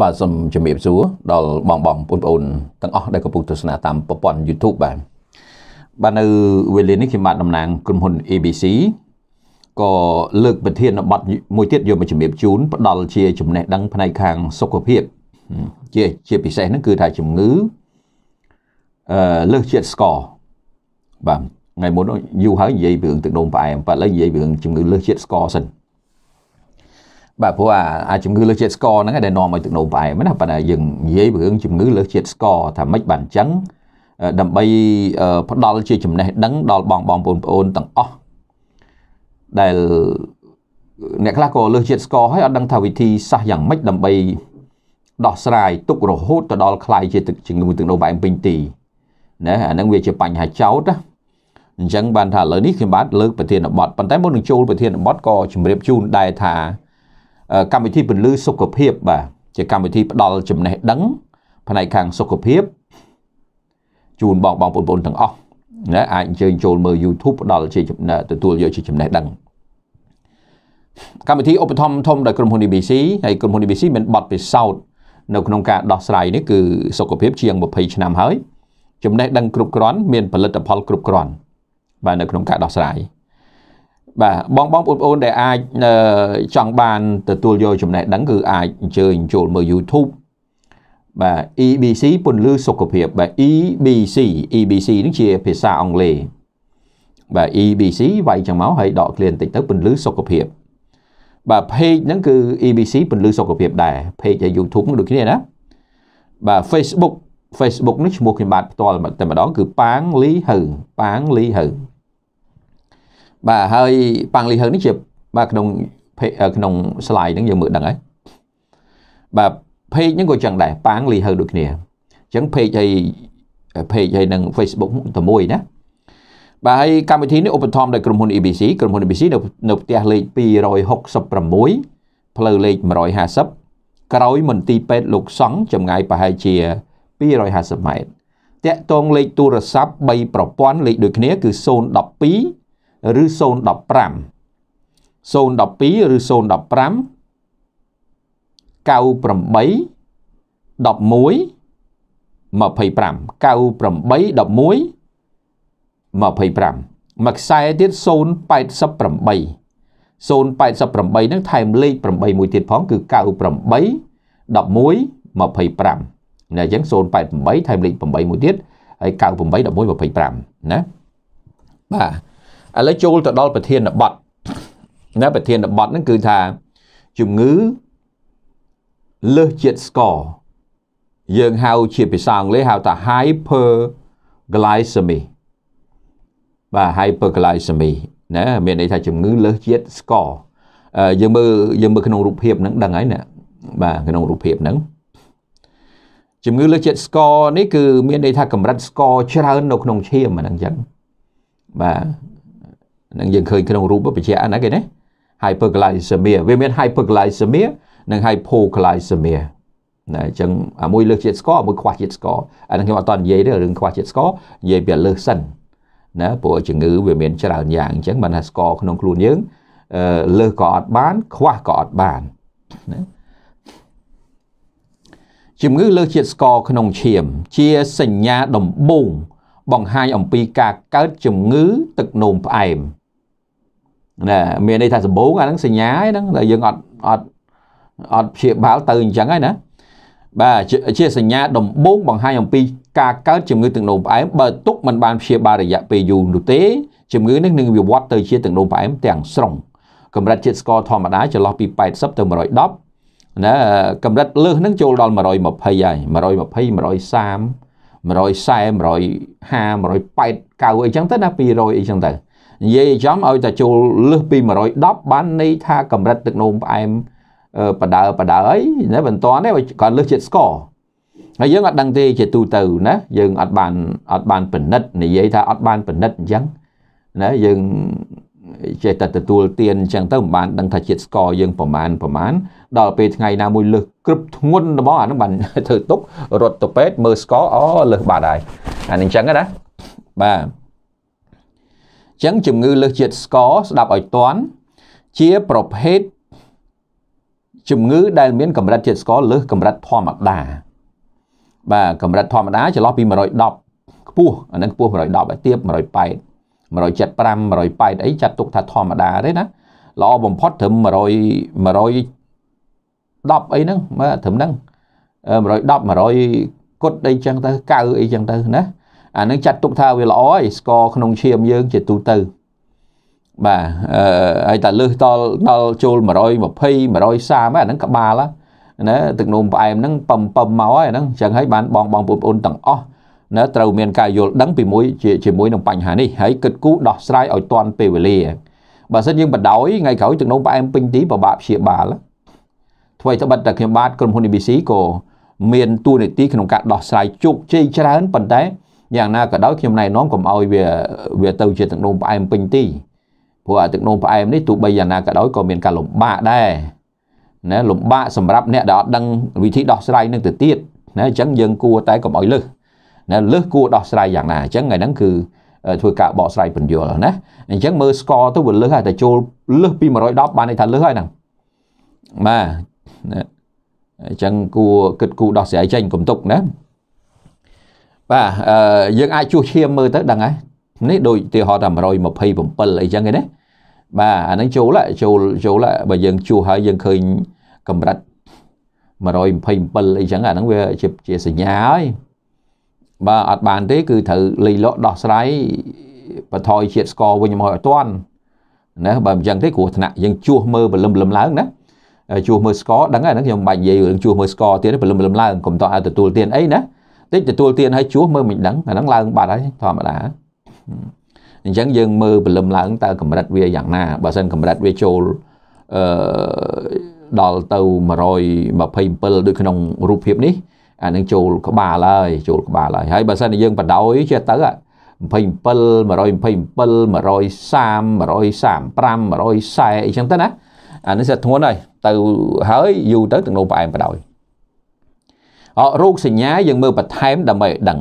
បាទសូមជំរាបសួរដល់បងបងបងប្អូនទាំងអស់ដែលកំពុងទស្សនាតាមប្រព័ន្ធ YouTube បាទបាទនៅវេលានេះខ្ញុំបាទតំណាងក្រុមហ៊ុន ABC ក៏លើកប្រធានបទមួយទៀតយកមកជំរាបជូនផ្ដល់ជា ចំណេះដឹងផ្នែកខាងសុខភាព ជាជាពិសេសហ្នឹងគឺថាជំងឺអឺលើសជាតិស្ករបាទថ្ងៃមុនយូរហើយនិយាយពីរឿងទឹកនោមផ្អែមបាទឥឡូវនិយាយពីរឿងជំងឺលើសជាតិស្ករសិនអឺបាទព្រោះអាជំងឺលើសជាតិស្ករហ្នឹងដែលនាំឲ្យទឹកនោមផ្អែមណាប៉ុន្តែយើងនិយាយរឿងជំងឺលើសជាតិស្ករថាម៉េចបានអញ្ចឹងដើម្បីផ្ដល់ជាចំណេះដឹងដល់បងបងប្អូនប្អូនទាំងអស់ដែលអ្នកខ្លះក៏លើសជាតិស្ករហើយអត់ដឹងថាវិធីសាស្ត្រយ៉ាងម៉េចដើម្បីដោះស្រាយទុករហូតទៅដល់ខ្លាយជាទឹកជំងឺទឹកនោមផ្អែមពេញទីណាអាហ្នឹងវាជាបញ្ហាចោតណាអញ្ចឹងបានថាឥឡូវនេះខ្ញុំបាទលើកប្រធានបទប៉ុន្តែមុននឹងចូលប្រធានបទក៏ជម្រាបជូនដែរថាកម្មវិធីពន្លឺសុខភាពបាទជាកម្មវិធីផ្ដល់ចំណេះដឹង ផ្នែកខាងសុខភាពជូនបងបងប្អូនទាំងអស់ណាអាចអញ្ជើញចូលមើល YouTube ផ្ដល់ជាទទួលយកជាចំណេះដឹងកម្មវិធីឧបត្ថម្ភធំដោយក្រុមហ៊ុន ABC ហើយក្រុមហ៊ុន ABC មានប័ណ្ណពិសោធន៍នៅក្នុងការដោះស្រាយនេះគឺសុខភាពជាង20ឆ្នាំហើយចំណេះដឹងគ្រប់គ្រាន់មានផលិតផល គ្រប់គ្រាន់បាទនៅ ក្នុងការដោះស្រាយបាទបងបងបងប្អូនដែលអាចចង់បានទទួលយកចំណេះដឹងគឺអាចអញ្ជើញចូលមើល YouTube បាទ EBC ពន្លឺសុខភាពបាទ EBC EBC នេះជាភាសាអង់គ្លេសបាទ EBC វាយចឹងមកហើយដកឃ្លាបន្តិចទៅពន្លឺសុខភាពបាទ page ហ្នឹងគឺ EBC ពន្លឺសុខភាពដែរ page ហើយ YouTube ដូចគ្នាណាបាទ Facebook Facebook នេះឈ្មោះខ្ញុំបាទផ្ទាល់តែម្ដងគឺប៉ាងលីហឺប៉ាងលីហឺបាទហើយប៉ាំងលីហឺនេះជាបាទក្នុងក្នុង slide ហ្នឹងយើងមើលដឹងហើយបាទ page ហ្នឹងក៏ចឹងដែរប៉ាំងលីហឺដូចគ្នាអញ្ចឹង page ហើយ page ហើយនឹង Facebook តែមួយណាបាទហើយកម្មវិធីនេះឧបត្ថម្ភដោយក្រុមហ៊ុន ABC ក្រុមហ៊ុន ABC នៅនៅផ្ទះលេខ266ផ្លូវលេខ150ក្រោយមន្ទីរពេទ្យលោកសង់ចម្ងាយប្រហែលជា250ម៉ែត្រតាក់ទងលេខទូរស័ព្ទ3ប្រព័ន្ធលេខដូចគ្នា គឺ012ឬ015 012ឬ015 98 11 25 98 11 25មួយខ្សែទៀត088 088ហ្នឹងថែមលេខ8មួយទៀតផងគឺ98 11 25ណាអញ្ចឹង088ថែមលេខ8មួយទៀតហើយ98 11 25ណាបាទឥឡូវចូលទៅដល់ប្រធានបទណាប្រធានបទហ្នឹងគឺថាជំងឺលើសជាតិស្ករយើងហៅជាភាសាអង់គ្លេសហៅថា hyperglycemia បាទ hyperglycemia ណាមានន័យថាជំងឺលើសជាតិស្ករយើងមើលយើងមើលក្នុងរូបភាពហ្នឹងដឹងហើយណាបាទក្នុងរូបភាពហ្នឹងជំងឺលើសជាតិស្ករនេះគឺមានន័យថាកម្រិតស្ករច្រើននៅក្នុងឈាមអាហ្នឹងចឹងបាទនឹងយើងឃើញក្នុងរូបបញ្ជាក់ណាគេណា hyperglycemia វាមាន hyperglycemia និង hypoglycemia ណាអញ្ចឹងមួយលើសជាតិស្ករមួយខ្វះជាតិស្ករអានេះខ្ញុំអត់តនិយាយទេរឿងខ្វះជាតិស្ករនិយាយពីលើសសិនណាព្រោះជំងឺវាមាន ច្រើនយ៉ាងអញ្ចឹងបានថាស្ករក្នុងខ្លួនយើង លើសក៏អត់បាន ខ្វះក៏អត់បានណាជំងឺលើសជាតិស្ករក្នុងឈាម ជាសញ្ញាដំបូង បង្ហាញអំពីការកើតជំងឺ ទឹកនោមផ្អែមណាមានន័យថាសម្បូរអាហ្នឹងសញ្ញាហ្នឹងតែយើងអត់អត់អត់ព្យាបាលទៅអញ្ចឹងហើយណាបាទជាសញ្ញាដំបូងបង្ហាញអំពីការកើតជំងឺទឹកនោមផ្អែមបើទុកមិនបានព្យាបាលរយៈពេលយូរនោះទេជំងឺនេះនឹងវិវត្តទៅជាទឹកនោមផ្អែមទាំងស្រុងកម្រិតជាតិស្ករធម្មតាចន្លោះពី80ទៅ110ណាកម្រិតលើសនឹងចូលដល់120ហើយ120 130 140 150 180 90អីចឹងទៅណា200អីចឹងទៅនិយាយឲ្យចំឲ្យតែចូលលើសពី110បានន័យថាកម្រិតទឹកនោមផ្អែមបដើបដើអីណាមិនតាន់ទេគាត់លើសជាតិស្ករហើយយើងអត់ដឹងទេជាទូទៅណាយើងអត់បានអត់បានពិនិត្យនិយាយថាអត់បានពិនិត្យអញ្ចឹងណាយើងចេះតែទទួលទានអញ្ចឹងទៅមិនបានដឹងថាជាតិស្ករយើងប្រមាណប្រមាណដល់ពេលថ្ងៃណាមួយលើសគ្រប់ធ្ងន់របស់អានោះបានធ្វើទុករត់ទៅពេទ្យមើលស្ករអូលើសបាត់ហើយអានេះអញ្ចឹងណាបាទចឹងជំងឺលើសជាតិស្ករស្ដាប់ឲ្យតាន់ជាប្រភេទជំងឺដែលមានកម្រិតជាតិស្ករលើសកម្រិតធម្មតាបាទកម្រិតធម្មតាចន្លោះពី110ខ្ពស់អានឹងខ្ពស់110ឯទៀត108 175 108អីចាត់ទុកថាធម្មតាទេណាល្អបំផុតត្រឹម100 110អីហ្នឹងមើលត្រឹមហ្នឹង110 100គុតអីចឹងទៅកៅអីចឹងទៅណាអានឹងចាត់ទុកថាវាល្អហើយស្ករក្នុងឈាមយើងជាទូទៅបាទអឺហើយតែលើសដល់ដល់ចូល120 130អាហ្នឹងក្បាលណាទឹកនោមផ្អែមហ្នឹងប៉ឹមប៉ឹមមកហើយហ្នឹងអញ្ចឹងហើយបានបងបងប្អូនទាំងអស់ណាត្រូវមានការយល់ដឹងពីមួយជាមួយនឹងបញ្ហានេះហើយគិតគូរដោះស្រាយឲ្យទាន់ពេលវេលាបើសិនយើងបដោយថ្ងៃក្រោយទឹកនោមផ្អែមពេញទីពិបាកព្យាបាលថ្មីត្បិតតែខ្ញុំបាទក្រុមហ៊ុន ABC ក៏មានតួនាទីក្នុងការដោះស្រាយជោគជ័យច្រើនប៉ុន្តែយ៉ាងណាក៏ដោយខ្ញុំណែនាំកុំឲ្យវាវាទៅជាទឹកនោមផ្អែមពេញទីព្រោះអាទឹកនោមផ្អែមនេះទោះបីយ៉ាងណាក៏ដោយក៏មានការលំបាកដែរណាលំបាកសម្រាប់អ្នកដែលអត់ដឹងវិធីដោះស្រាយនឹងទៅទៀតណាអញ្ចឹងយើងគួរតែកុំឲ្យលឹះណាលឹះគួរដោះស្រាយយ៉ាងណាអញ្ចឹងថ្ងៃហ្នឹងគឺធ្វើការបកស្រាយបញ្យលណាអញ្ចឹងមើលស្កទៅវាលឹះហើយតែចូលលឹះពី110បានន័យថាលឹះហើយហ្នឹងបាទណាអញ្ចឹងគួរគិតគូរដោះស្រាយចេញកុំទុកណាបាទយើងអាចជួសឈាមមើលទៅដឹងហើយនេះដូចទីហោតា127អីចឹងឯណាបាទអានឹងចូលចូលចូលបើយើងជួសហើយយើងឃើញកម្រិត127អីចឹងអានឹងវាជាជាសញ្ញាហើយបាទអត់បានទេ គឺត្រូវលៃលក់ដោះស្រាយបថយជាតិស្ករវិញមកឲ្យតាន់ណាបើមិនចឹងទេគ្រោះថ្នាក់យើងជួសមើលបលឹមលឹមឡើងណាជួសមើលស្ករដឹងហើយហ្នឹងខ្ញុំបាច់និយាយរឿងជួសមើលស្ករទៀតបលឹមលឹមឡើងកុំតឲ្យទទួលទានអីណាតិចទទួលទានឲ្យជួសមើលមិនដឹងអាហ្នឹងឡើងបាត់ហើយធម្មតាអញ្ចឹងយើងមើលព្រលឹមឡើងតើកម្រិតវាយ៉ាងណាបើសិនកម្រិតវាចូលអឺដល់ទៅ127ដូចក្នុងរូបភាពនេះអានឹងចូលក្បាលហើយចូលក្បាលហើយហើយបើសិនយើងបដោយចេះទៅ27 127 130 135 140អីចឹងទៅណាអានេះសិតធ្ងន់ហើយទៅហើយយូរទៅទឹកនោមផ្អែមបដោយរោគសញ្ញាយើងមើលបន្ថែមដើម្បីឲ្យដឹង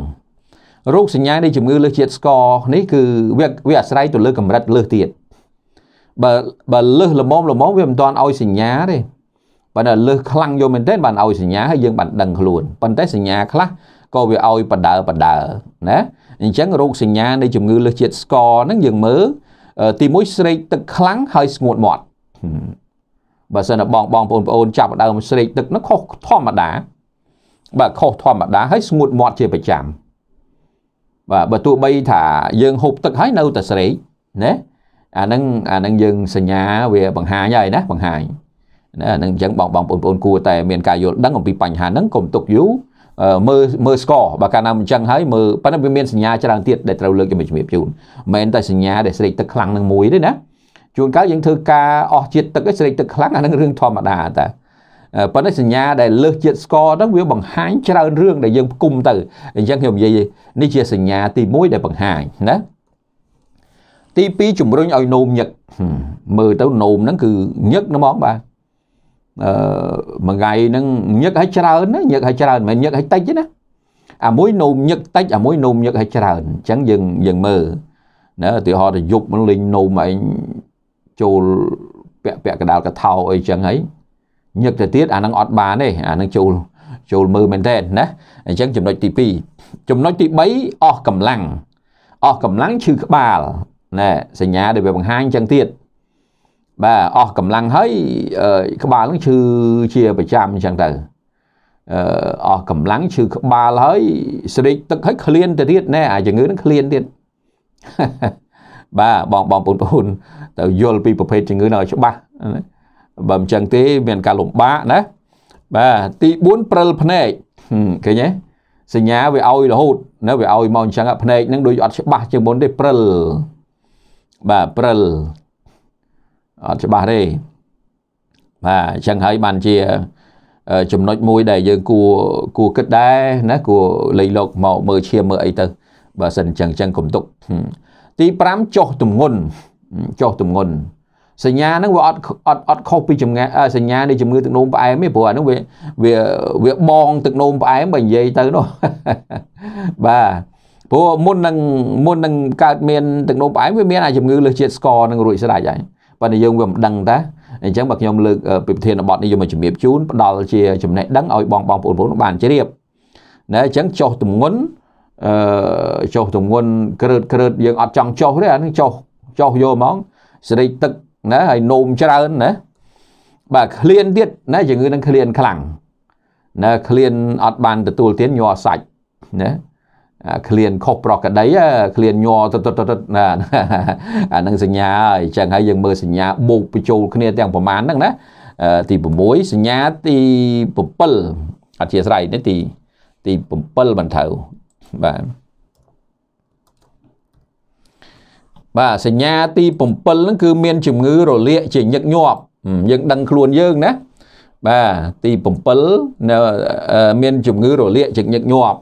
រោគសញ្ញានៃជំងឺលើសជាតិស្ករនេះគឺវាវាអាស្រ័យទៅលើកម្រិតលើសទៀតបើបើលើសល្មមល្មមវាមិនទាន់ឲ្យសញ្ញាទេបើដល់លើសខ្លាំងយកមែនទែនបានឲ្យសញ្ញាហើយយើងបានដឹងខ្លួនប៉ុន្តែសញ្ញាខ្លះក៏វាឲ្យបដើបដើណាអញ្ចឹងរោគសញ្ញានៃជំងឺលើសជាតិស្ករហ្នឹងយើងមើលទីមួយស្រេកទឹកខ្លាំងហើយស្ងួតមាត់បើសិនតែបងបងប្អូនប្អូនចាប់ដើមស្រេកទឹកនោះខុសធម្មតាបាទខុសធម្មតាហើយស្ងួតមាត់ជាប្រចាំបាទបើទោះបីថា យើងហូបទឹកហើយនៅតែស្រេកណាអាហ្នឹងអាហ្នឹងយើងសញ្ញាវាបង្ហាញហើយណាបង្ហាញណាអាហ្នឹងអញ្ចឹងបងបងប្អូនគួរតែមានការយល់ដឹងអំពីបញ្ហាហ្នឹងកុំទុកយូរមើលមើលស្គរបើកាលណាមិនចឹងហើយមើលប៉ុន្តែវាមានសញ្ញាច្រើនទៀតដែលត្រូវលើកជំរាបជូនមិនតែសញ្ញាដែលស្រេកទឹកខ្លាំងនឹងមួយទេណាជួនកាលយើងធ្វើការអស់ជាតិទឹកឯងស្រេកទឹកខ្លាំងអានឹងរឿងធម្មតាតាប៉ុន្តែសញ្ញាដែលលើសជាតិស្ករហ្នឹងវាបង្ហាញច្រើនរឿងដែលយើងគុំទៅអញ្ចឹងខ្ញុំនិយាយនេះជាសញ្ញាទី1ដែលបង្ហាញណាទី2ជំរុញឲ្យនោមញឹកមើលទៅនោមហ្នឹងគឺញឹកហ្មងបាទអឺមួយថ្ងៃហ្នឹងញឹកឲ្យច្រើនណាញឹកឲ្យច្រើនមិនញឹកឲ្យតិចទេណាអាមួយនោមញឹកតិចអាមួយនោមញឹកឲ្យច្រើនអញ្ចឹងយើងយើងមើលណាឧទាហរណ៍ទៅយប់មិនលេងនោមឯងចូលពាក់ពាក់កដាលកថោអីចឹងហើយញឹកទៅទៀតអានឹងអត់បានទេអានឹងចូលចូលមើលមែនតើណាអញ្ចឹងចំណុចទី2ចំណុចទី3អស់កម្លាំងអស់កម្លាំងឈឺក្បាលណែសញ្ញាដែលវាបង្ហាញអញ្ចឹងទៀតបាទអស់កម្លាំងហើយក្បាលនឹងឈឺជាប្រចាំអញ្ចឹងទៅអស់កម្លាំងឈឺក្បាលហើយស្រេកទឹកហើយឃ្លានទៅទៀតណែអាជំងឺនឹងឃ្លានទៀតបាទបងបងប្អូនទៅយល់ពីប្រភេទជំងឺនៅច្បាស់ណាបើមិនចឹងទេមាន ការលំបាកណាបាទទី4ព្រិលភ្នែកឃើញទេសញ្ញាវាឲ្យរហូតណាវាឲ្យមកអញ្ចឹងភ្នែកហ្នឹងដូចអត់ច្បាស់ជាងមុនទេព្រិលបាទព្រិលអត់ច្បាស់ទេបាទអញ្ចឹងហើយបានជាចំណុចមួយដែល យើងគួរគួរគិតដែរណា គួរលេខលោកមកមើលឈាមមើលអីទៅបើសិនអញ្ចឹងអញ្ចឹងកុំទុកទី5ចុះទម្ងន់ចុះទម្ងន់សញ្ញាហ្នឹងវាអត់អត់អត់ខុសពីចម្ងាសញ្ញានៃជំងឺទឹកនោមផ្អែមទេព្រោះអាហ្នឹងវាវាវាបងទឹកនោមផ្អែមបើនិយាយទៅនោះបាទព្រោះមុននឹងមុននឹងកើតមានទឹកនោមផ្អែមវាមានអាជំងឺលើសជាតិស្ករនឹងរួចស្រេចហើយប៉ុន្តែយើងវាមិនដឹងតាអញ្ចឹងបើខ្ញុំលើកពីប្រធានបទនេះយកមកជំរាបជូនផ្ដល់ជាចំណេះដឹងឲ្យបងបងប្អូនបងបានជ្រាបណាអញ្ចឹងចុះទម្ងន់អឺចុះទម្ងន់ក្រើតក្រើតយើងអត់ចង់ចុះទេអានឹងចុះចុះយកហ្មងសេរីទឹកណាហើយនោមច្រើនណាបាទឃ្លានទៀតណាជំងឺនឹងឃ្លានខ្លាំងណាឃ្លានអត់បានទទួលទានញ័រសាច់ណាឃ្លានខុសប្រក្រតីឃ្លានញ័រទៅទៅទៅណាអានឹងសញ្ញាហើយអញ្ចឹងហើយយើងមើលសញ្ញាបូកបញ្ចូលគ្នាទាំងប្រមាណហ្នឹងណាទី6សញ្ញាទី7អធិស្ស្រ័យនេះទីទី7បន្តទៅបាទបាទសញ្ញាទី7ហ្នឹងគឺមាន ជំងឺរលាកជាញឹកញាប់យើងដឹងខ្លួនយើងណាបាទទី7នៅមានជំងឺរលាកជាញឹកញាប់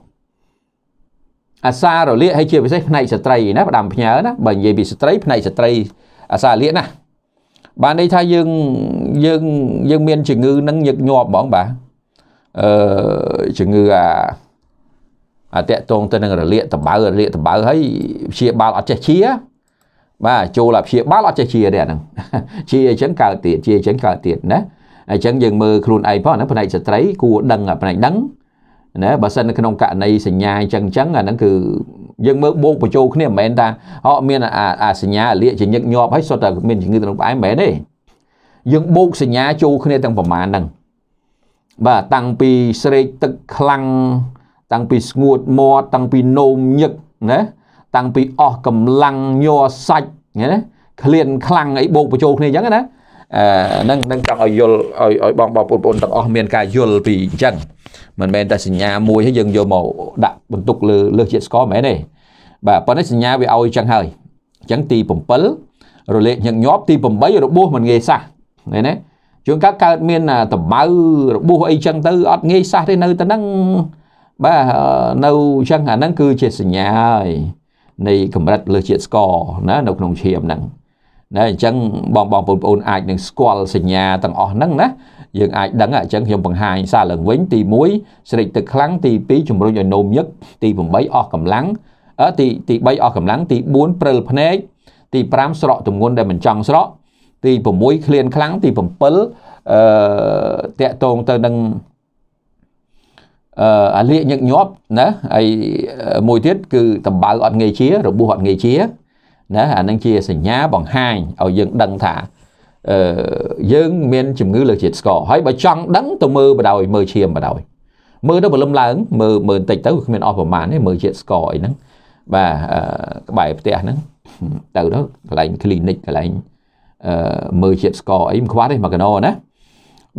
អាសារលាកហើយជាពិសេសផ្នែកស្ត្រីណាផ្ដាំផ្ញើណាបើនិយាយពីស្ត្រីផ្នែកស្ត្រីអាសារលាកណាបានន័យថាយើងយើងយើងមានជំងឺនឹងញឹកញាប់ហ្មងបាទអឺជំងឺអាអាតកតងទៅនឹងរលាកតបៅរលាកតបៅហើយព្យាបាលអត់ចេះជាបាទចូលអាព្យាបាលអត់ចេះជាទេអាហ្នឹងជាអញ្ចឹងកើតទៀតជាអញ្ចឹងកើតទៀតណាអញ្ចឹងយើងមើលខ្លួនឯងផងហ្នឹងផ្នែកស្ត្រីគួរដឹងផ្នែកហ្នឹងណាបើសិននៅក្នុងករណីសញ្ញាអញ្ចឹងអញ្ចឹងអាហ្នឹងគឺយើងមើលបោកបញ្ចូលគ្នាមិនមែនថាអត់មានអាសញ្ញាលាកជាញឹកញាប់ហើយសុទ្ធតែមានជំងឺទៅនឹងផ្អែមមិនមែនទេយើងបោកសញ្ញាចូលគ្នាទាំងប្រមាណហ្នឹងបាទតាំងពីស្រេកទឹកខ្លាំងតាំងពីស្ងួតមាត់តាំងពីនោមញឹកណាតាំងពីអស់កម្លាំងញ័រសាច់ណាក្លៀនខ្លាំងអីបោកបញ្ចូលគ្នាអញ្ចឹងណាអឺនឹងនឹងចង់ឲ្យយល់ឲ្យឲ្យបងបងបងប្អូនទាំងអស់មានការយល់ពីអញ្ចឹងមិនមែនតែសញ្ញាមួយហើយយើងយកមកដាក់បន្ទុកលើលើជាតិស្ករមែនទេបាទប៉ុន្តែសញ្ញាវាឲ្យអញ្ចឹងហើយអញ្ចឹងទី7រលាកញឹកញាប់ទី8របួសមិនងាយសះឃើញទេជួនកាលកើតមានតម្បៅរបួសអីចឹងទៅអត់ងាយសះទេនៅតែហ្នឹងបាទនៅអញ្ចឹងអាហ្នឹងគឺជាសញ្ញាហើយនៃកម្រិតលើជាតិស្ករណា នៅក្នុងឈាមហ្នឹងណាអញ្ចឹងបងបងប្អូនអាចនឹងស្គាល់សញ្ញាទាំងអស់ហ្នឹងណាយើងអាចដឹងអញ្ចឹងខ្ញុំបង្ហាញសារឡើងវិញទី1ស្រេកទឹកខ្លាំងទី2ជំរុញឲ្យនោមញឹកទី8អស់កម្លាំងទីទី3អស់កម្លាំងទី4ព្រិលភ្នែកទី5ស្រក់ទម្ងន់ដែលមិនចង់ស្រក់ទី6ឃ្លានខ្លាំងទី7អឺតាក់តងទៅនឹងអាលៀកញឹកញាប់ណាហើយមួយទៀតគឺតម្បៅអត់ងាយជារបួសអត់ងាយជាណាអានឹងជាសញ្ញាបង្ហាញឲ្យយើងដឹងថាអឺយើងមានជំងឺលើជាតិស្ករហើយបើចង់ដឹងទៅមើលបដ ாய் មើលឈាមបដ ாய் មើលទៅបលឹមឡើងមើលមើលបន្តិចទៅគ្មានអស់ប្រមាណទេមើលជាតិស្ករអីហ្នឹងបាទក្បែរផ្ទះហ្នឹងទៅទៅកន្លែង clinic កន្លែងអឺមើលជាតិស្ករអីមិនខ្វះទេមកកណោណា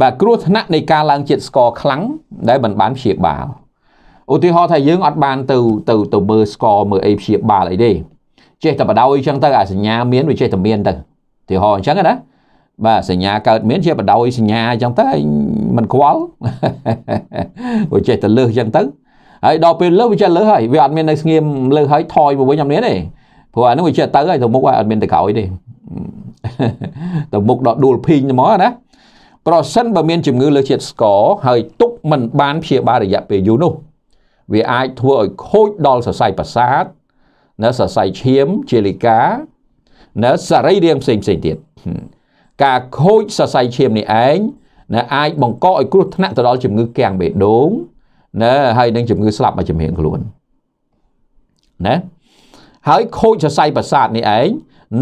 បាទគ្រោះថ្នាក់នៃការឡើងជាតិស្ករខ្លាំងដែលមិនបានព្យាបាលឧទាហរណ៍ថាយើងអត់បានទៅទៅទៅមើលស្ករមើលអីព្យាបាលអីទេចេះតែបដោយអញ្ចឹងទៅអាសញ្ញាមានវាចេះតែមានទៅឧទាហរណ៍អញ្ចឹងណាបាទសញ្ញាកើតមានជាបដោយសញ្ញាអញ្ចឹងទៅមិនខ្វល់វាចេះតែលើសអញ្ចឹងទៅហើយដល់ពេលលើសវាចេះលើសហើយវាអត់មាននៅស្ងៀមលើសហើយថយមកវិញអត់មានទេព្រោះអានោះវាចេះទៅហើយទៅមុខហើយអត់មានទៅក្រោយទេទៅមុខដល់ដួលភីងហ្មងណាប្រសិនបើមានជំងឺលើជាតិស្ករហើយទុកមិនបានព្យាបាលរយៈពេលយូរនោះ វាអាចធ្វើឲ្យខូចដល់សរសៃប្រសាទនៅសរសៃឈាមជាលិកា នៅសរីរាង្គផ្សេងផ្សេងទៀតការខូចសរសៃឈាមនេះឯងណាអាចបង្កឲ្យគ្រោះថ្នាក់ទៅដល់ជំងឺកាំងបេះដូងណាហើយនឹងជំងឺស្លាប់មកជំហៀងខ្លួនណាហើយខូចសរសៃប្រសាទនេះឯង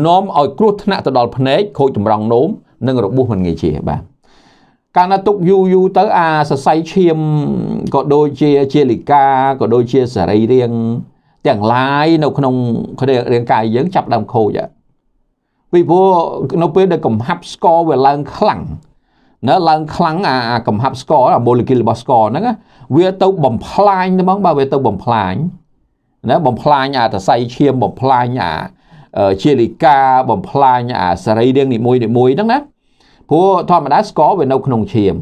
នាំឲ្យគ្រោះថ្នាក់ទៅដល់ភ្នែកខូចតម្រង់នោមនិងរបួសមិនងាយជាបាទកាលណាទុកយូរយូរទៅអាសរសៃឈាមក៏ដូចជាជាលិកាក៏ដូចជាសរីរាង្គទាំងឡាយនៅក្នុងរាងកាយយើងចាប់ដើមខូចពីព្រោះនៅពេលដែលកំហាប់ស្ករវាឡើងខ្លាំងណាឡើងខ្លាំងអាកំហាប់ស្ករអាម៉ូលេគុលរបស់ស្ករហ្នឹងវាទៅបំផ្លាញហ្មងបើវាទៅបំផ្លាញណាបំផ្លាញអាសរសៃឈាមបំផ្លាញអាជាលិកាបំផ្លាញអាសរីរាង្គនីមួយៗហ្នឹងណាព្រោះធម្មតាស្ករវានៅក្នុងឈាម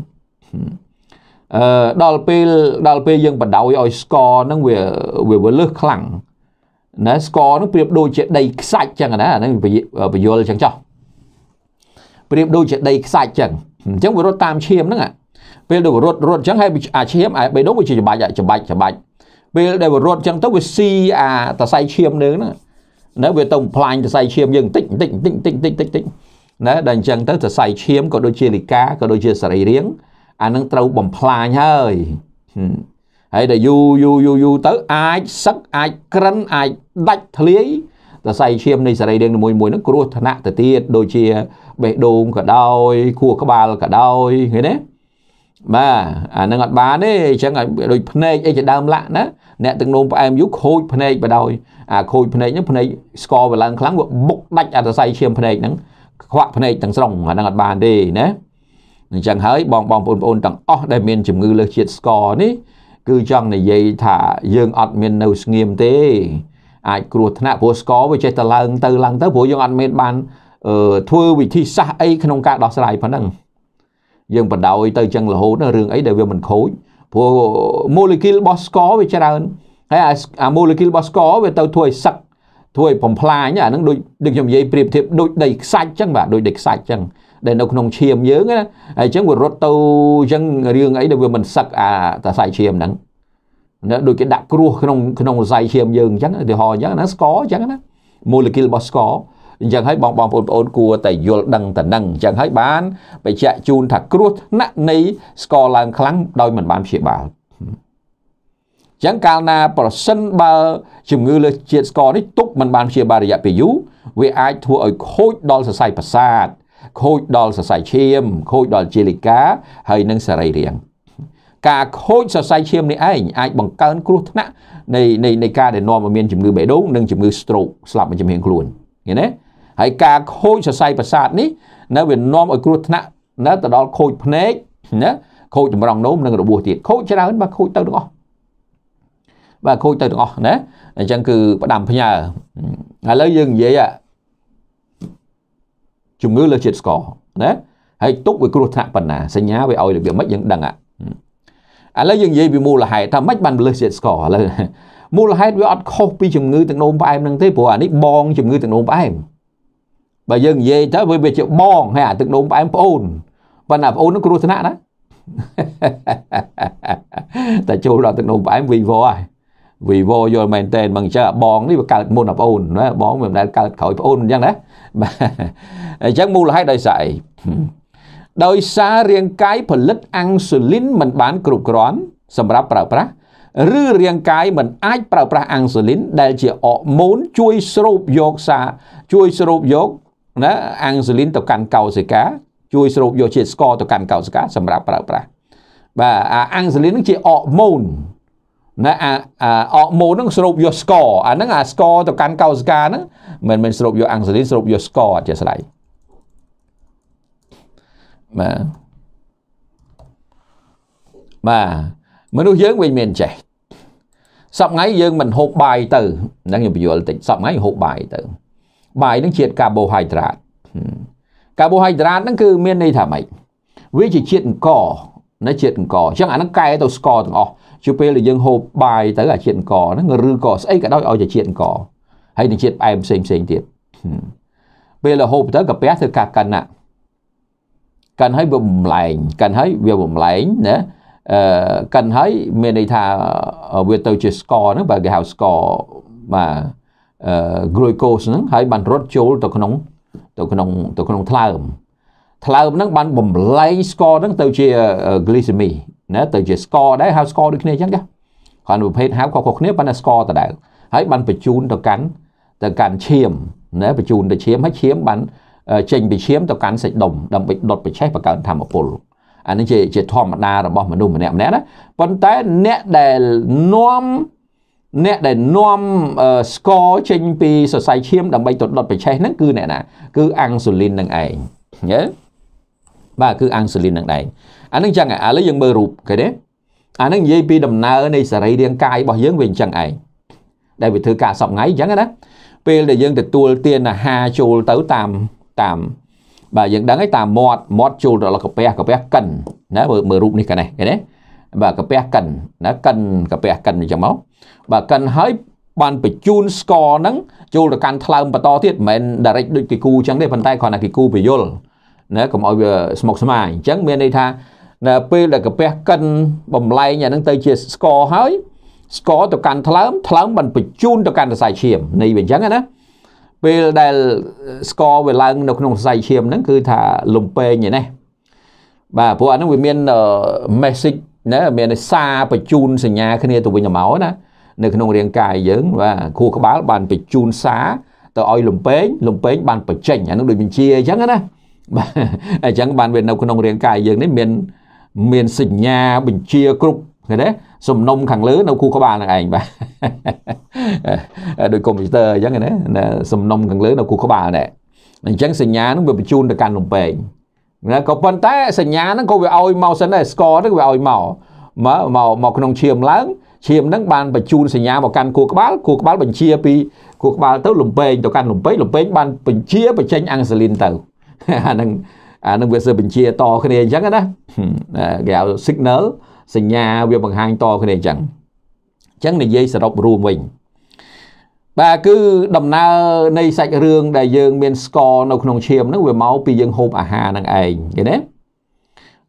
អឺដល់ពេលដល់ពេលយើងបដ ாய் ឲ្យស្ករហ្នឹងវាវាវាលឹះខ្លាំងណាស្ករហ្នឹងប្រៀបដូចជាដីខ្សាច់ចឹងណាអាហ្នឹងពយល់ចឹងចោះប្រៀបដូចជាដីខ្សាច់ចឹងអញ្ចឹងវារត់តាមឈាមហ្នឹងពេលដែលវារត់រត់ចឹងហើយអាឈាមអាបេះដូងវាជាច្បាច់ច្បាច់ច្បាច់ពេលដែលវារត់ចឹងទៅវាស៊ីអាតសៃឈាមនឹងហ្នឹងនៅវាទៅបំផ្លាញតសៃឈាមយើងបន្តិចបន្តិចបន្តិចបន្តិចបន្តិចបន្តិចណាដែលអញ្ចឹងទៅសរសៃឈាមក៏ដូចជាលិកាក៏ដូចជាសរីរាង្គអានឹងត្រូវបំផ្លាញហើយហើយដែលយូរយូរយូរយូរទៅអាចសឹកអាចក្រិនអាចដាច់ធ្លាយសរសៃឈាមនៃសរីរាង្គនីមួយមួយនឹងគ្រោះថ្នាក់ទៅទៀតដូចជាបេះដូងក៏ដោយខួរក្បាលក៏ដោយឃើញទេបាទអានឹងអត់បានទេអញ្ចឹងឲ្យដូចភ្នែកអីជាដើមឡាក់ណាអ្នកទឹកនោមផ្អែមយូរខូចភ្នែកបដ ாய் អាខូចភ្នែកហ្នឹងភ្នែកស្គរវាឡើងខ្លាំងវាបុកដាច់អាសរសៃឈាមភ្នែកហ្នឹងខ្វាក់ភ្នែកទាំងស្រុងអាហ្នឹងអត់បានទេណាអញ្ចឹងហើយបងបងប្អូនប្អូនទាំងអស់ដែលមានជំងឺលើសជាតិស្ករនេះ គឺចង់និយាយថាយើងអត់មាននៅស្ងៀមទេអាចគ្រោះថ្នាក់ព្រោះស្ករវាចេះតែឡើងទៅឡើងទៅព្រោះយើងអត់មានបានធ្វើវិធីសាស្ត្រអីក្នុងការដោះស្រាយប៉ុណ្ណឹងយើងបដោយទៅចឹងរហូតរឿងអីដែលវាមិនខូចព្រោះម៉ូលេគុលរបស់ស្ករវាច្រើនហើយអាម៉ូលេគុលរបស់ស្ករវាទៅធ្វើឲ្យសឹកធ្វើឲ្យបំផ្លាញអាហ្នឹងដូចដូចខ្ញុំនិយាយប្រៀបធៀបដូចដីខ្សាច់អញ្ចឹងបាទដូចដីខ្សាច់អញ្ចឹងដែលនៅក្នុងឈាមយើងណាអញ្ចឹងវារត់ទៅអញ្ចឹងរឿងអីដែលវាមិនសឹកអាតសៃឈាមហ្នឹងណាដូចគេដាក់គ្រោះក្នុងក្នុងសៃឈាមយើងអញ្ចឹងឧទាហរណ៍អញ្ចឹងណាស្ករអញ្ចឹងណាមូលេគុលរបស់ស្ករអញ្ចឹងហើយបងបងប្អូនប្អូនគួរតែយល់ដឹងតនឹងអញ្ចឹងហើយបានបញ្ជាក់ជូនថាគ្រោះថ្នាក់នៃស្ករឡើងខ្លាំងដោយមិនបានព្យាបាលចឹងកាលណាប្រសិនបើជំងឺលើជាតិស្ករនេះទុកមិនបានព្យាបាលរយៈពេលយូរវាអាចធ្វើឲ្យខូចដល់សរសៃប្រសាទខូចដល់សរសៃឈាម ខូចដល់ជាលិកាហើយនិងសរីរាង្គការខូចសរសៃឈាមនេះឯងអាច បង្កើន គ្រោះថ្នាក់នៃនៃនៃការដែលនាំឲ្យមានជំងឺបេះដូងនិងជំងឺ stroke ស្លាប់មួយចំហៀងខ្លួនឃើញទេហើយការខូចសរសៃប្រសាទនេះ នៅវានាំឲ្យគ្រោះថ្នាក់នៅទៅដល់ខូចភ្នែកណាខូចតម្រងនោមនិងរបួសទៀតខូចច្រើនបើខូចទៅទាំងអស់បាទខូចទៅទាំងអស់ណាអញ្ចឹងគឺផ្ដាំផ្ញើឥឡូវយើងនិយាយជំងឺលើជាតិស្ករណាហើយទុកវាគ្រោះថ្នាក់ប៉ុណ្ណាសញ្ញាវាឲ្យរបៀបម៉េចយើងដឹងឥឡូវយើងនិយាយពីមូលហេតុថាម៉េចបានលើសជាតិស្ករឥឡូវមូលហេតុវាអត់ខុសពីជំងឺទឹកនោមផ្អែមនឹងទេព្រោះអានេះបងជំងឺទឹកនោមផ្អែមបើយើងនិយាយទៅវាវាជាបងហើយអាទឹកនោមផ្អែមប្អូនប៉ុន្តែប្អូននឹងគ្រោះថ្នាក់ណាតែចូលដល់ទឹកនោមផ្អែមវីវហើយ vivo យល់មែនតើបើអញ្ចឹងអាបងនេះវាកើតមុនអាប្អូនណាបងវាមិនដែលកើតក្រោយប្អូនអញ្ចឹងណាបាទអញ្ចឹងមូលហេតុដោយសារអីដោយសាររាងកាយផលិតអង់ស៊ូលីនមិនបាន គ្រប់គ្រាន់ សម្រាប់ប្រើប្រាស់ឬរាងកាយមិនអាចប្រើប្រាស់អង់ស៊ូលីន ដែលជាអរម៉ូន ជួយស្រូបយកសារជួយស្រូបយកណាអង់ស៊ូលីនទៅកាន់កោសិកា ជួយស្រូបយកជាតិស្ករទៅកាន់កោសិកាសម្រាប់ប្រើប្រាស់បាទអាអង់ស៊ូលីននឹងជាអរម៉ូនណាអាអកម៉ូនហ្នឹងស្រូបយកស្ករអាហ្នឹងអាស្ករទៅកាន់កោសិកាហ្នឹងមិនមែនស្រូបយកអាំងសាលីនស្រូបយកស្ករអធិស្ឋានបាទបាទមនុស្សយើងវិញមានចេះសប្ងៃយើងមិនហូបបាយទៅហ្នឹងខ្ញុំបញ្យល់តិចសប្ងៃហូបបាយទៅបាយហ្នឹងជាតិកាបូហៃដ្រាត កាបូហៃដ្រាតហ្នឹងគឺមានន័យថាម៉េចវា ជាជាតិអង្ករណាជាតិអង្ករអញ្ចឹងអាហ្នឹងកែទៅស្ករទាំងអស់ជាពេលដែលយើងហូបបាយទៅអាជាតិអង្គរហ្នឹងឬក៏ស្អីក៏ដោយឲ្យតែជាតិអង្គរហើយនឹងជាតិផ្អែមផ្សេងផ្សេងទៀតពេលដែលហូបទៅកាពះធ្វើការកាន់ណាកាន់ហើយវាបំលែងកាន់ហើយវាបំលែងណាអឺកាន់ហើយមានន័យថាវាទៅជាស្ករហ្នឹងបើគេហៅស្ករបាទអឺ glucose ហ្នឹងហើយបានរត់ចូលទៅក្នុងទៅក្នុងទៅក្នុងថ្លើមថ្លើមហ្នឹងបានបំលែងស្ករហ្នឹងទៅជា glycemic ណាទៅជា score ដែរហៅ score ដូចគ្នាអញ្ចឹងចាគ្រាន់ប្រភេទហៅខុសៗគ្នាប៉ុន្តែ score ដដែលហើយបានបញ្ជូនទៅកាន់ទៅកាន់ឈាមណាបញ្ជូនទៅឈាមហើយឈាមបាន ចេញពីឈាមទៅកាន់សាច់ដុំដើម្បីដុតបិឆេះបង្កើនធមពលអានេះជាជាធម្មតារបស់មនុស្សម្នាក់ម្នាក់ណាប៉ុន្តែអ្នកដែលនាំអ្នកដែលនាំស្កចេញពីសរសៃឈាមដើម្បីទៅដុតបិឆេះហ្នឹងគឺអ្នកណាគឺអាំងស៊ូលីននឹងឯងយល់បាទគឺអាំងស៊ូលីននឹងឯងអានឹងចឹងឥឡូវយើងមើលរូបឃើញទេអានឹងនិយាយពីដំណើរនៃសរីរាង្គកាយរបស់យើងវាអញ្ចឹងឯងដែលវាធ្វើការសពថ្ងៃអញ្ចឹងណាពេលដែលយើងទទួលទានអាហារចូលទៅតាមតាមបាទយើងដឹងហើយតាមមាត់មាត់ចូលទៅដល់កាពះកាពះកិនណាមើលមើលរូបនេះកណេះឃើញទេបាទកាពះកិនណាកិនកាពះកិនអញ្ចឹងមកបាទកិនហើយបានបញ្ជូនស្ករហ្នឹងចូលទៅកាន់ថ្លើមបន្តទៀតមិនមែន direct ដូចគេគូអញ្ចឹងទេប៉ុន្តែគ្រាន់តែគេគូពយល់ណាកុំឲ្យវាស្មុគស្មាញអញ្ចឹងមានន័យថានៅពេលដែលកាពះកិនបំលែងអានឹងទៅជាស្ករហើយស្ករទៅកាន់ថ្លើមថ្លើមបានបញ្ជូនទៅកាន់សរសៃឈាមនៃវាអញ្ចឹងណាពេលដែលស្ករវាឡើងនៅក្នុងសរសៃឈាមហ្នឹងគឺថាលំពេងឯនេះបាទព្រោះអានឹងវាមាន message ណាមានសារបញ្ជូនសញ្ញាគ្នាទៅវិញទៅមកណានៅក្នុងរាងកាយយើងបាទខួរក្បាលបានបញ្ជូនសារទៅឲ្យលំពេងលំពេងបានបញ្ចេញអានឹងដូចបញ្ជាអញ្ចឹងណាបាទអញ្ចឹងបានវានៅក្នុងរាងកាយយើងនេះមានមានសញ្ញាបញ្ជាគ្រប់ឃើញទេសំណុំខាងលើនៅគូក្បាលនឹងឯងបាទដោយកុំព្យូទ័រអញ្ចឹងណាសំណុំខាងលើនៅគូក្បាលនេះអញ្ចឹងសញ្ញានឹងវាបញ្ជូនទៅកាន់លំពេងណាក៏ប៉ុន្តែសញ្ញាហ្នឹងក៏វាឲ្យមកសិនដែរស្កហ្នឹងវាឲ្យមកមកមកមកក្នុងឈាមឡើងឈាមហ្នឹងបានបញ្ជូនសញ្ញាមកកាន់គូក្បាលគូក្បាលបញ្ជាពីគូក្បាលទៅលំពេងទៅកាន់លំពេងលំពេងបានបញ្ជាបញ្ចេញអង្គសាលីនទៅអាហ្នឹងអានឹងវាសើបញ្ជាតគ្នាអញ្ចឹងណាគេហៅ signal សញ្ញាវាបង្ហាញតគ្នាអញ្ចឹងអញ្ចឹងនិយាយសរុបរួមវិញបាទគឺដំណើរនៃសាច់រឿងដែលយើង មានស្កនៅក្នុងឈាមហ្នឹងវាមកពីយើងហូបអាហារហ្នឹងឯងឃើញទេ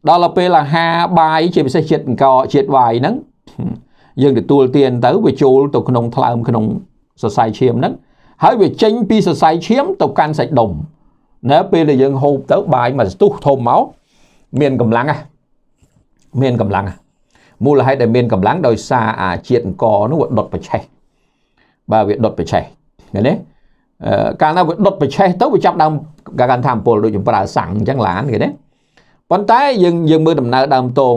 ដល់ទៅពេលអាហារបាយជាពិសេសជាតិអង្ករជាតិវាយហ្នឹងយើងទទួលទានទៅវាចូលទៅក្នុង ថ្លើមក្នុងសរសៃឈាមហ្នឹងហើយវាចេញពីសរសៃឈាមទៅកាន់សាច់ដុំណាពេលដែលយើងហូបទៅបាយមួយស្ទុះធំមកមានកម្លាំងណាមានកម្លាំងណាមូលហេតុដែលមានកម្លាំងដោយសារអាជាតិអង្គនោះវាដុតប្រឆេះបាទវាដុតប្រឆេះឃើញទេកាលណាវាដុតប្រឆេះទៅវាចាប់ដើមកាន់ថាអំពលដូចប្រើសាំងអញ្ចឹងឡានគេណាប៉ុន្តែយើងយើងមើលដំណើរដើមតង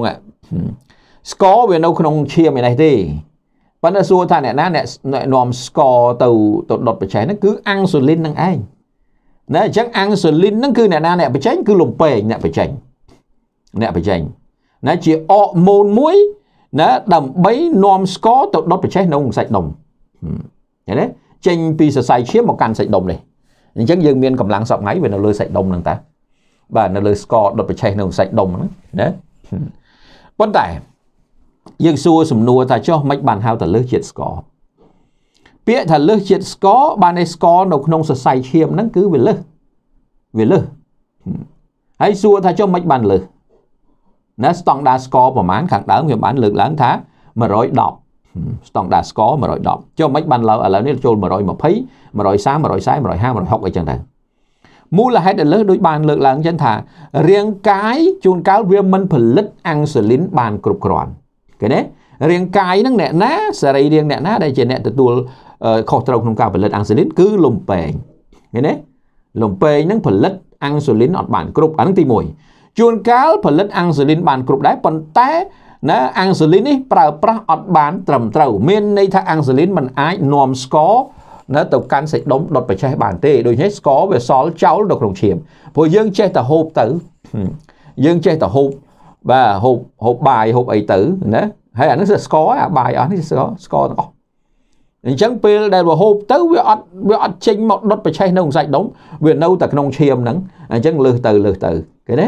ស្កវានៅក្នុងឈាមឯនេះទេប៉ុន្តែសួរថាអ្នកណាអ្នកនាំស្កទៅទៅដុតប្រឆេះហ្នឹងគឺអាំងស៊ូលីននឹងឯងណាអញ្ចឹងអាំងស៊ូលីនហ្នឹងគឺអ្នកណាអ្នកបញ្ចេញគឺលំពេងអ្នកបញ្ចេញអ្នកបញ្ចេញណាជាអរម៉ូនមួយណាដើម្បីនាំស្គរទៅដុតបញ្ចេះក្នុងសាច់ដុំឃើញទេចេញពីសរសៃឈាមមកកាន់សាច់ដុំនេះអញ្ចឹងយើងមានកម្លាំងសពថ្ងៃវានៅលើសាច់ដុំហ្នឹងតាបាទនៅលើស្គរដុតបញ្ចេះក្នុងសាច់ដុំហ្នឹងណាប៉ុន្តែយើងសួរសំណួរថាចុះមិនបានហៅទៅលើជាតិស្ករពាក្យថាលើសជាតិស្ករបានឯស្ករនៅក្នុងសរសៃឈាមហ្នឹងគឺវាលើសវាលើសហើយសួរថាចុះមិនបានលើសណាស្តង់ដារស្ករប្រហែលខាងដើមខ្ញុំបានលើកឡើងថា110ស្តង់ដារស្ករ110ចុះមិនបានឡើឥឡូវនេះចូល120 130 140 150 160អីចឹងទៅមូលហេតុដែលលើសដូចបានលើកឡើងចឹងថារាងកាយជួនកាលវាមិនផលិតអាំងស៊ូលីនបានគ្រប់គ្រាន់ឃើញទេរាងកាយហ្នឹងអ្នកណាសរីរាង្គអ្នកណាដែលជាអ្នកទទួលខុសត្រូវក្នុងការផលិតអាំងស៊ូលីនគឺលំពេងឃើញទេលំពេងនឹងផលិតអាំងស៊ូលីនអត់បានគ្រប់អានឹងទី1ជួនកាលផលិតអាំងស៊ូលីនបានគ្រប់ដែរប៉ុន្តែណាអាំងស៊ូលីននេះប្រើប្រាស់អត់បានត្រឹមត្រូវ មានន័យថាអាំងស៊ូលីនมันអាចនាំស្ករណាទៅកាន់សាច់ដុំដុតបច្ចេះបានទេដូច្នេះស្ករវាសល់ចោលនៅក្នុងឈាមព្រោះយើងចេះតែហូបទៅយើងចេះតែហូបបាទហូបហូបបាយហូបអីទៅណាហើយអានេះស្ករអាបាយអស់នេះស្ករស្ករទាំងអស់អញ្ចឹងពេលដែលវាហូបទៅវាអត់វាអត់ចេញមកដុតប្រឆេះនៅក្នុងសាច់ដុំវានៅតែក្នុងឈាមហ្នឹងអញ្ចឹងលើសទៅលើសទៅគេណា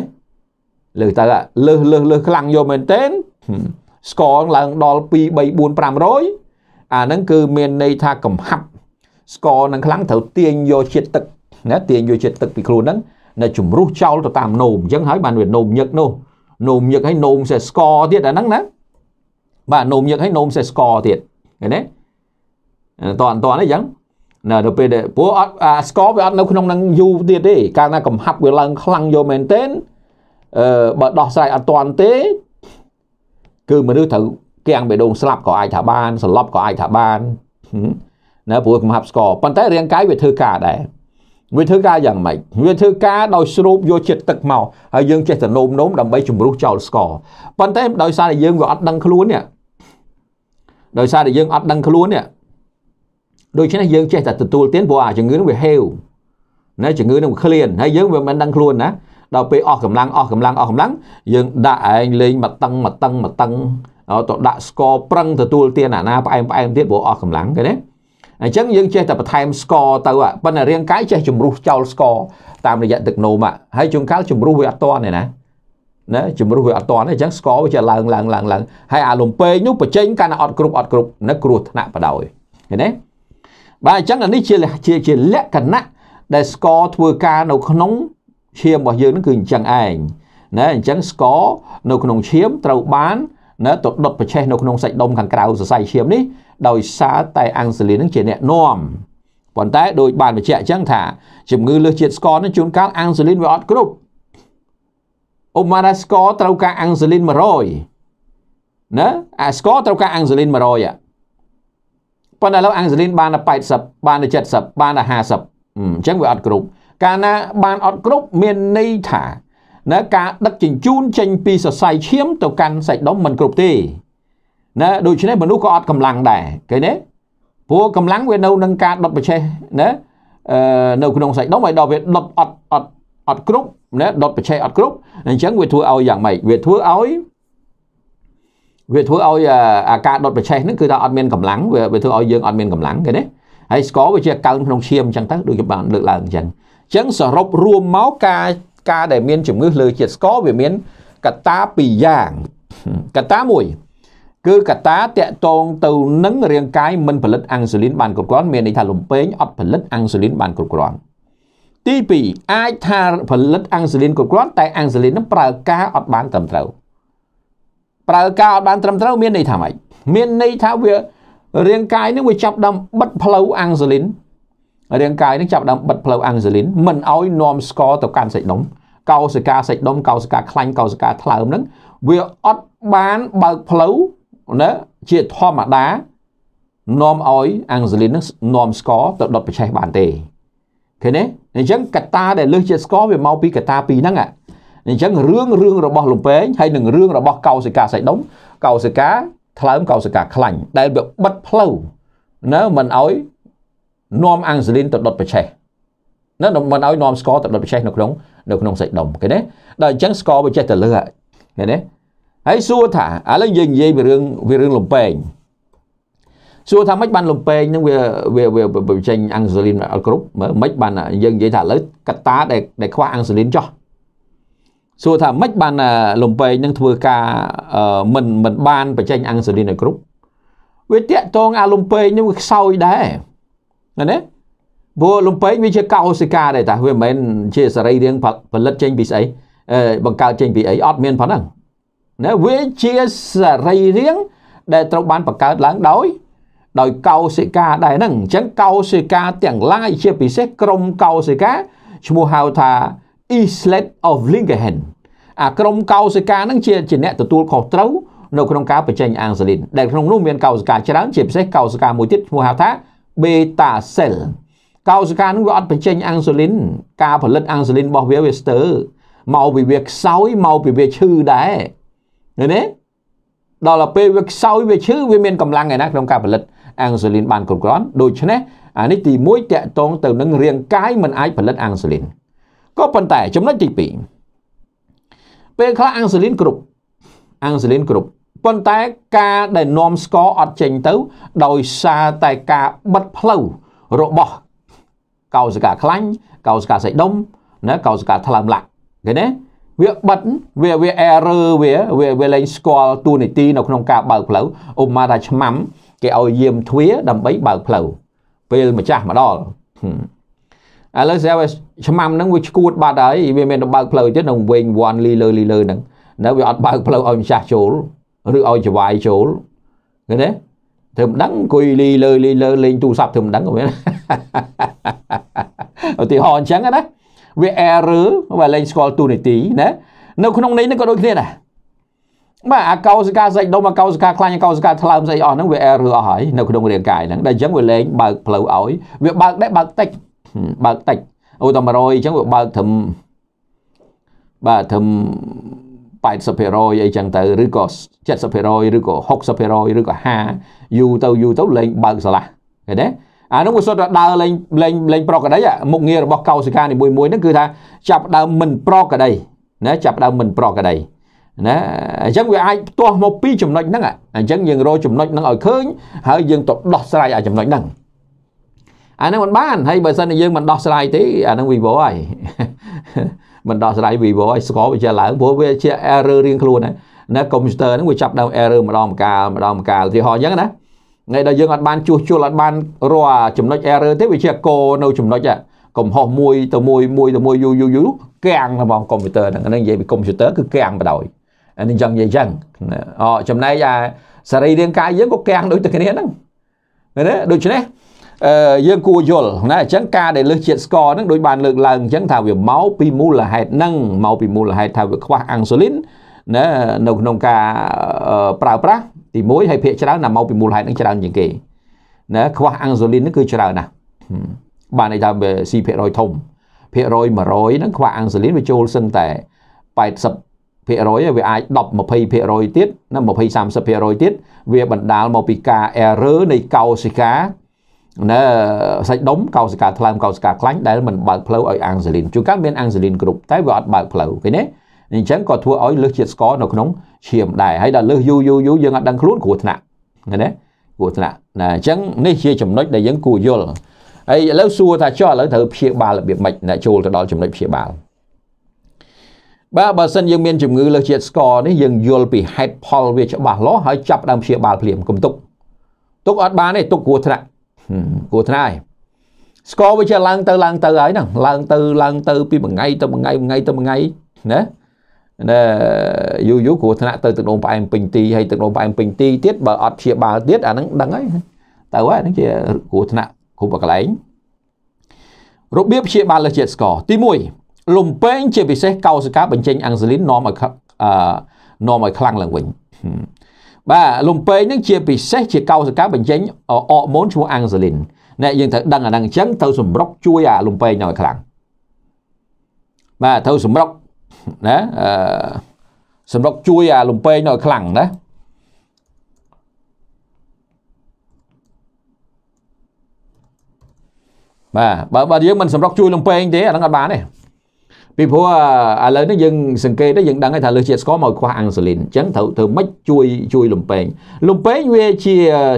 លើសទៅលើសលើសលើសខ្លាំងយកមែនទែនស្ករឡើងដល់2 3 4 500អាហ្នឹងគឺមានន័យថាកំហាប់ស្ករនឹងខ្លាំងត្រូវទាញយកជាតិទឹកណាទាញយកជាតិទឹកពីខ្លួនហ្នឹងនៅជំរុះចោលទៅតាមនោមអញ្ចឹងហើយបានវានោមញឹកនោះនោមញឹកហើយនោមសេះស្ករទៀតអាហ្នឹងណាបាទនោមញឹកហើយនោមសេះស្ករទៀតឃើញទេតអត់តអីចឹងណាដល់ពេលដែលព្រោះអត់អាស្គរវាអត់នៅក្នុងនឹងយូរទៀតទេកាលណាកំហាប់វាឡើងខ្លាំងយកមែនទែនអឺបើដោះស្រាយអត់តទេគឺមនុស្សត្រូវកៀងបេះដូងស្លាប់ក៏អាចថាបានស្លាប់ក៏អាចថាបានណាព្រោះកំហាប់ស្គរប៉ុន្តែរាងកាយវាធ្វើការដែរវាធ្វើការយ៉ាងម៉េចវាធ្វើការដោយស្រូបយកជាតិទឹកមកហើយយើងចេះតែនោមនោមដើម្បីជំរុះចោលស្ករប៉ុន្តែដោយសារតែយើងវាអត់ដឹងខ្លួននេះដោយសារតែយើងអត់ដឹងខ្លួននេះដូច្នេះយើងចេះតែទទួលទានព្រោះអាជំងឺនឹងវាហេវណាជំងឺនឹងវាឃ្លានហើយយើងវាមិនដឹងខ្លួនណាដល់ពេលអស់កម្លាំងអស់កម្លាំងអស់កម្លាំងយើងដាក់ឯងលេងមកតឹងមកតឹងមកតឹងទៅដាក់ស្ករប្រឹងទទួលទានអាណាផ្អែមផ្អែមទៀតព្រោះអស់កម្លាំងគេណាអញ្ចឹងយើងចេះតែបន្ថែមស្ករទៅប៉ុន្តែរាងកាយចេះជំរុះចោលស្ករតាមរយៈទឹកនោមហើយជួនកាលជំរុះវាអត់តទេណាណាជំរុះវាអត់តទេអញ្ចឹងស្ករវាចេះឡើងឡើងឡើងឡើងហើយអាលំពេងនោះបច្ចេកកាន់តែអត់គ្រប់អត់គ្រប់នឹងគ្រោះថ្នាក់បដ ாய் ឃើញទេបាទអញ្ចឹងអានេះជាជាជាលក្ខណៈដែលស្គរធ្វើការនៅក្នុងឈាមរបស់យើងនឹងគឺអញ្ចឹងឯងណាអញ្ចឹងស្គរនៅក្នុងឈាមត្រូវបានណាទៅដុតប្រឆេះនៅក្នុងសាច់ដុំខាងក្រៅសរសៃឈាមនេះដោយសារតែអង់ស៊ូលីននឹងជាអ្នកនាំប៉ុន្តែដោយបានបញ្ជាក់អញ្ចឹងថាជំងឺលើសជាតិស្ករនឹងជួនកាលអង់ស៊ូលីនវាអត់គ្រប់ឧបមាថាស្ករត្រូវការអង់ស៊ូលីន100ណាអាស្ករត្រូវការអង់ស៊ូលីន100ប៉ុន្តែឥឡូវអាំងស៊េលីនបានដល់80បានដល់70បានដល់50អញ្ចឹងវាអត់គ្រប់កាលណាបានអត់គ្រប់មានន័យថាណាការដឹកជញ្ជូនចេញពីសរសៃឈាម ទៅកាន់សាច់ដុំមិនគ្រប់ទេណាដូច្នេះមនុស្សក៏អត់កម្លាំងដែរគេណាព្រោះកម្លាំងវានៅនឹងការដុតប្រឆេះណាអឺនៅក្នុងសាច់ដុំហើយដល់វាដុតអត់អត់អត់គ្រប់ណាដុតប្រឆេះអត់គ្រប់អញ្ចឹងវាធ្វើឲ្យយ៉ាងម៉េចវាធ្វើឲ្យវាធ្វើឲ្យអាការដុតប្រឆេះហ្នឹងគឺថាអត់មានកម្លាំងវាធ្វើឲ្យយើងអត់មានកម្លាំងគេណាហើយស្ករវាជាកើនក្នុងឈាមអញ្ចឹងទៅដូចជាបានលើកឡើងអញ្ចឹងអញ្ចឹងសរុបរួមមកការការដែលមានជំងឺលើជាតិស្ករវាមានកត្តាពីរយ៉ាងកត្តាមួយ គឺកត្តាតកតងទៅនឹងរាងកាយមិនផលិតអាំងស៊ូលីនបានគ្រប់គ្រាន់មានន័យថាលំពេងអត់ផលិតអាំងស៊ូលីនបានគ្រប់គ្រាន់ទី2អាចថាផលិតអាំងស៊ូលីនគ្រប់គ្រាន់តែអាំងស៊ូលីននឹងប្រើការអត់បានត្រឹមត្រូវប្រើការឲ្យបានត្រឹមត្រូវ មានន័យថាម៉េចមានន័យថាវា រាងកាយនឹងវាចាប់ដើមបិទផ្លូវអាំងស៊ូលីនរាងកាយនឹងចាប់ដើមបិទផ្លូវអាំងស៊ូលីនមិនឲ្យនាំស្គរទៅកាន់សាច់ដុំកោសិកាសាច់ដុំកោសិកាខ្លាញ់កោសិកាថ្លើមហ្នឹងវាអត់បានបើកផ្លូវណាជាធម្មតានាំឲ្យអាំងស៊ូលីននឹងនាំស្គរទៅដុតប្រឆេះបានទេឃើញទេអញ្ចឹងកត្តាដែលលើសជាតិស្គរវាមកពីកត្តាពីរហ្នឹងអញ្ចឹងរឿងរឿងរបស់លំពេងហើយនឹងរឿងរបស់កោសិកាសៃដុំកោសិកាថ្លើមកោសិកាខ្លាញ់ដែលវាបិទផ្លូវនៅមិនឲ្យនាំអង់សេលីនទៅដុតប្រឆេះនៅមិនឲ្យនាំស្កទៅដុតប្រឆេះនៅក្នុងនៅក្នុងសៃដុំឃើញទេដល់អញ្ចឹងស្កវាចេះទៅលើឃើញទេហើយសួរថាឥឡូវយើងនិយាយពីរឿងវារឿងលំពេងសួរថាម៉េចបានលំពេងនឹងវាវាវាបញ្ចេញអង់សេលីនអត់គ្រប់មើលម៉េចបានយើងនិយាយថាឥឡូវកត្តាដែលដែលខ្វះអង់សេលីនចោះសួរថាម៉េចបានលំពេងនឹងធ្វើការមិនមិនបានបញ្ចេញអង្គសូលីនឲ្យគ្រប់វាតាក់តងអាលំពេងនឹងវាខ្សោយដែរណាព្រោះលំពេងវាជាកោសិកាដែរតាវាមិនមែនជាសរីរាង្គផលិតចេញពីស្អីបង្កើតចេញពីអីអត់មានប៉ុណ្ណឹងណាវាជាសរីរាង្គដែលត្រូវបានបង្កើតឡើងដោយដោយកោសិកាដែរហ្នឹងអញ្ចឹងកោសិកា ទាំងឡាយជា ពិសេសក្រុមកោសិកាឈ្មោះហៅថា Islet of Lingenhagen អាក្រុមកោសិកានឹងជាជាអ្នកទទួលខុសត្រូវនៅក្នុងការបញ្ចេញអាំងសាលីនដែលក្នុងនោះមានកោសិកាច្រើនជាពិសេសកោសិកាមួយទៀតឈ្មោះហៅថា beta cell កោសិកានឹងវាអត់បញ្ចេញអាំងសាលីនការផលិតអាំងសាលីនរបស់វាវាស្ទើរមកពីវាខ្សោយមកពីវាឈឺដែរឃើញទេដល់ទៅពេលវាខ្សោយវាឈឺវាមានកម្លាំងឯណាក្នុងការផលិតអាំងសាលីនបានគ្រប់គ្រាន់ដូច្នេះអានេះទី1តកតងទៅនឹងរាងកាយមិនអាចផលិតអាំងសាលីនក៏ប៉ុន្តែចំណុចទី2ពេលខ្លះអាំងស៊ូលីនគ្រប់អាំងស៊ូលីនគ្រប់ប៉ុន្តែការដែលនាំស្គរអត់ចេញទៅ ដោយសារតែការបិទផ្លូវរបស់កោសិកាខ្លាញ់កោសិកាសៃដុំណាកោសិកាថ្លើមឡាក់ឃើញទេវាបិទវាវា error វាវាវាលែងស្គាល់ទូនីតិនៅក្នុងការបើកផ្លូវឧបមាថាឆ្មាំគេឲ្យយាមទ្វាដើម្បីបើកផ្លូវពេលម្ចាស់មកដល់ឥឡូវស្រាប់ឆ្នាំហ្នឹងវាឈួតបាត់ហើយវាមានបើកផ្លូវទៀតនឹងវែងវាន់លីលើលីលើហ្នឹងនៅវាអត់បើកផ្លូវឲ្យម្ចាស់ចូលឬឲ្យចវាយចូលឃើញទេធ្វើមិនដឹងអង្គុយលីលើលីលើលេងទូរស័ព្ទធ្វើមិនដឹងមែនឧទាហរណ៍អញ្ចឹងណាវា error វាលេងស្គាល់ទូនីតិណានៅក្នុងនេះក៏ដូចគ្នាដែរបាទអាកោសិកាសាច់ដុំអាកោសិកាខ្លាញ់អាកោសិកាថ្លើមស្អីអស់ហ្នឹងវា error អស់ហើយនៅក្នុងរាងកាយហ្នឹងដែលអញ្ចឹងវាលេងបើកផ្លូវឲ្យវាបើកដែរបើកតិចបើកតិចឧទាហរណ៍100អញ្ចឹងវាបើកត្រឹមបាទត្រឹម80%អីចឹងទៅឬក៏70%ឬក៏60%ឬក៏5យូរទៅយូរទៅលេងបើកស្រឡះឃើញទេអានោះវាសុទ្ធតែដើរលេងលេងលេងប្រកដីមុខងាររបស់កោសិកានីមួយមួយហ្នឹងគឺថាចាប់ដើមមិនប្រកដីណាចាប់ដើមមិនប្រកដីណាអញ្ចឹងវាអាចផ្ទាស់មកពីចំណុចហ្នឹងអញ្ចឹងយើងរកចំណុចហ្នឹងឲ្យឃើញហើយយើងទៅដោះស្រាយអាចំណុចហ្នឹងអានឹងមិនបានហើយបើសិនជាយើងមិនដោះស្រាយទេអានឹង vivo ហើយមិនដោះស្រាយ vivo ឲ្យស្គរវាជាឡើងព្រោះវាជា error រៀងខ្លួនណាណាកុំព្យូទ័រហ្នឹងវាចាប់ដើម error ម្ដងម្កាលម្ដងម្កាលឧទាហរណ៍អញ្ចឹងណាថ្ងៃដល់យើងអត់បានជួសជុលអត់បានរាល់ចំណុច error ទេវាជាកោនៅចំណុចហ្នឹងកំហុសមួយទៅមួយមួយទៅមួយយូរយូរយូរកាំងរបស់កុំព្យូទ័រហ្នឹងហ្នឹងនិយាយពីកុំព្យូទ័រគឺកាំងបដ ாய் អានេះចឹងនិយាយចឹងអចំណែកអាសរីរាង្គកាយយើងក៏កាំងដូចតែគ្នាហ្នឹងណាដូច្នេះយើងគួរយល់ណាអញ្ចឹងការដែលលើសជាតិស្ករហ្នឹងដូចបានលើកឡើងអញ្ចឹងថាវាមកពីមូលហេតុហ្នឹងមកពីមូលហេតុថាវាខ្វះអាំងស៊ូលីនណានៅក្នុងការប្រើប្រាស់ទី1ហើយភាគច្រើនណាមកពីមូលហេតុហ្នឹងច្រើនជាងគេណាខ្វះអាំងស៊ូលីនហ្នឹងគឺច្រើនណាស់បានន័យថាវា4%ធំភាគរយ100ហ្នឹងខ្វះអាំងស៊ូលីនវាចូលសឹងតែ80ភាគរយវាអាច10 20ភាគរយទៀតណា20 30ភាគរយទៀតវាបណ្ដាលមកពីការ error នៃកោសិកានៅសាច់ដុំកោសិកាថ្លើមកោសិកាខ្លាញ់ដែលមិនបើកផ្លូវឲ្យអាំងសេលីនជួនកាលមានអាំងសេលីនគ្រប់តែវាអត់បើកផ្លូវឃើញទេអញ្ចឹងក៏ធ្វើឲ្យលើសជាតិស្ករនៅក្នុងឈាមដែរហើយដល់លើសយូរយូរយូរយើងអត់ដឹងខ្លួនគ្រោះថ្នាក់ឃើញទេគ្រោះថ្នាក់ណាអញ្ចឹងនេះជាចំណុច ដែលយើងគួរយល់ហើយឥឡូវសួរថាចុះឥឡូវត្រូវព្យាបាលរបៀបម៉េចអ្នកចូលទៅដល់ចំណុចព្យាបាលបាទបើសិនយើងមានជំងឺលើសជាតិស្ករនេះយើងយល់ពីហេតុផលវាច្បាស់លាស់ហើយចាប់ដើមព្យាបាលភ្លាមកុំទុកទុកអត់បានទេទុកគ្រោះថ្នាក់គួរថ្នាក់ហើយស្គរវាជាឡើងទៅឡើងទៅហើយហ្នឹងឡើងទៅឡើង ទៅពីមួយថ្ងៃទៅមួយថ្ងៃមួយថ្ងៃទៅមួយថ្ងៃណាណាយូរយូរគ្រោះថ្នាក់ទៅទឹកនោមផ្អែមពេញទីហើយទឹកនោមផ្អែមពេញទីទៀតបើអត់ព្យាបាលទៀតអាហ្នឹងដឹងហើយទៅហើយហ្នឹងជាគ្រោះថ្នាក់គ្រប់កន្លែងរបៀបព្យាបាលលើជាតិស្ករទី1លំពេង ជាពិសេសកោសិកាបញ្ចេញអាំងស៊ូលីននាំឲ្យនាំឲ្យខ្លាំងឡើងវិញបាទលំពេងហ្នឹងជាពិសេសជាកោសិកាបញ្ចេញអរម៉ូនឈ្មោះអាំងសាលីនអ្នកយើងត្រូវដឹងអាហ្នឹងអញ្ចឹងទៅសម្រុកជួយអាលំពេងហ្នឹងឲ្យខ្លាំងបាទត្រូវសម្រុកណាអឺសម្រុកជួយអាលំពេងហ្នឹងឲ្យខ្លាំងណាបាទបើបើយើងមិនសម្រុកជួយលំពេងទេអាហ្នឹងអត់បានទេពីព្រោះឥឡូវនេះយើងសង្កេតទៅយើងដឹងថាលើជាតិស្ករមកខ្វះអាំងស៊ូលីនអញ្ចឹងត្រូវធ្វើម៉េចជួយជួយលំពេងលំពេងវាជា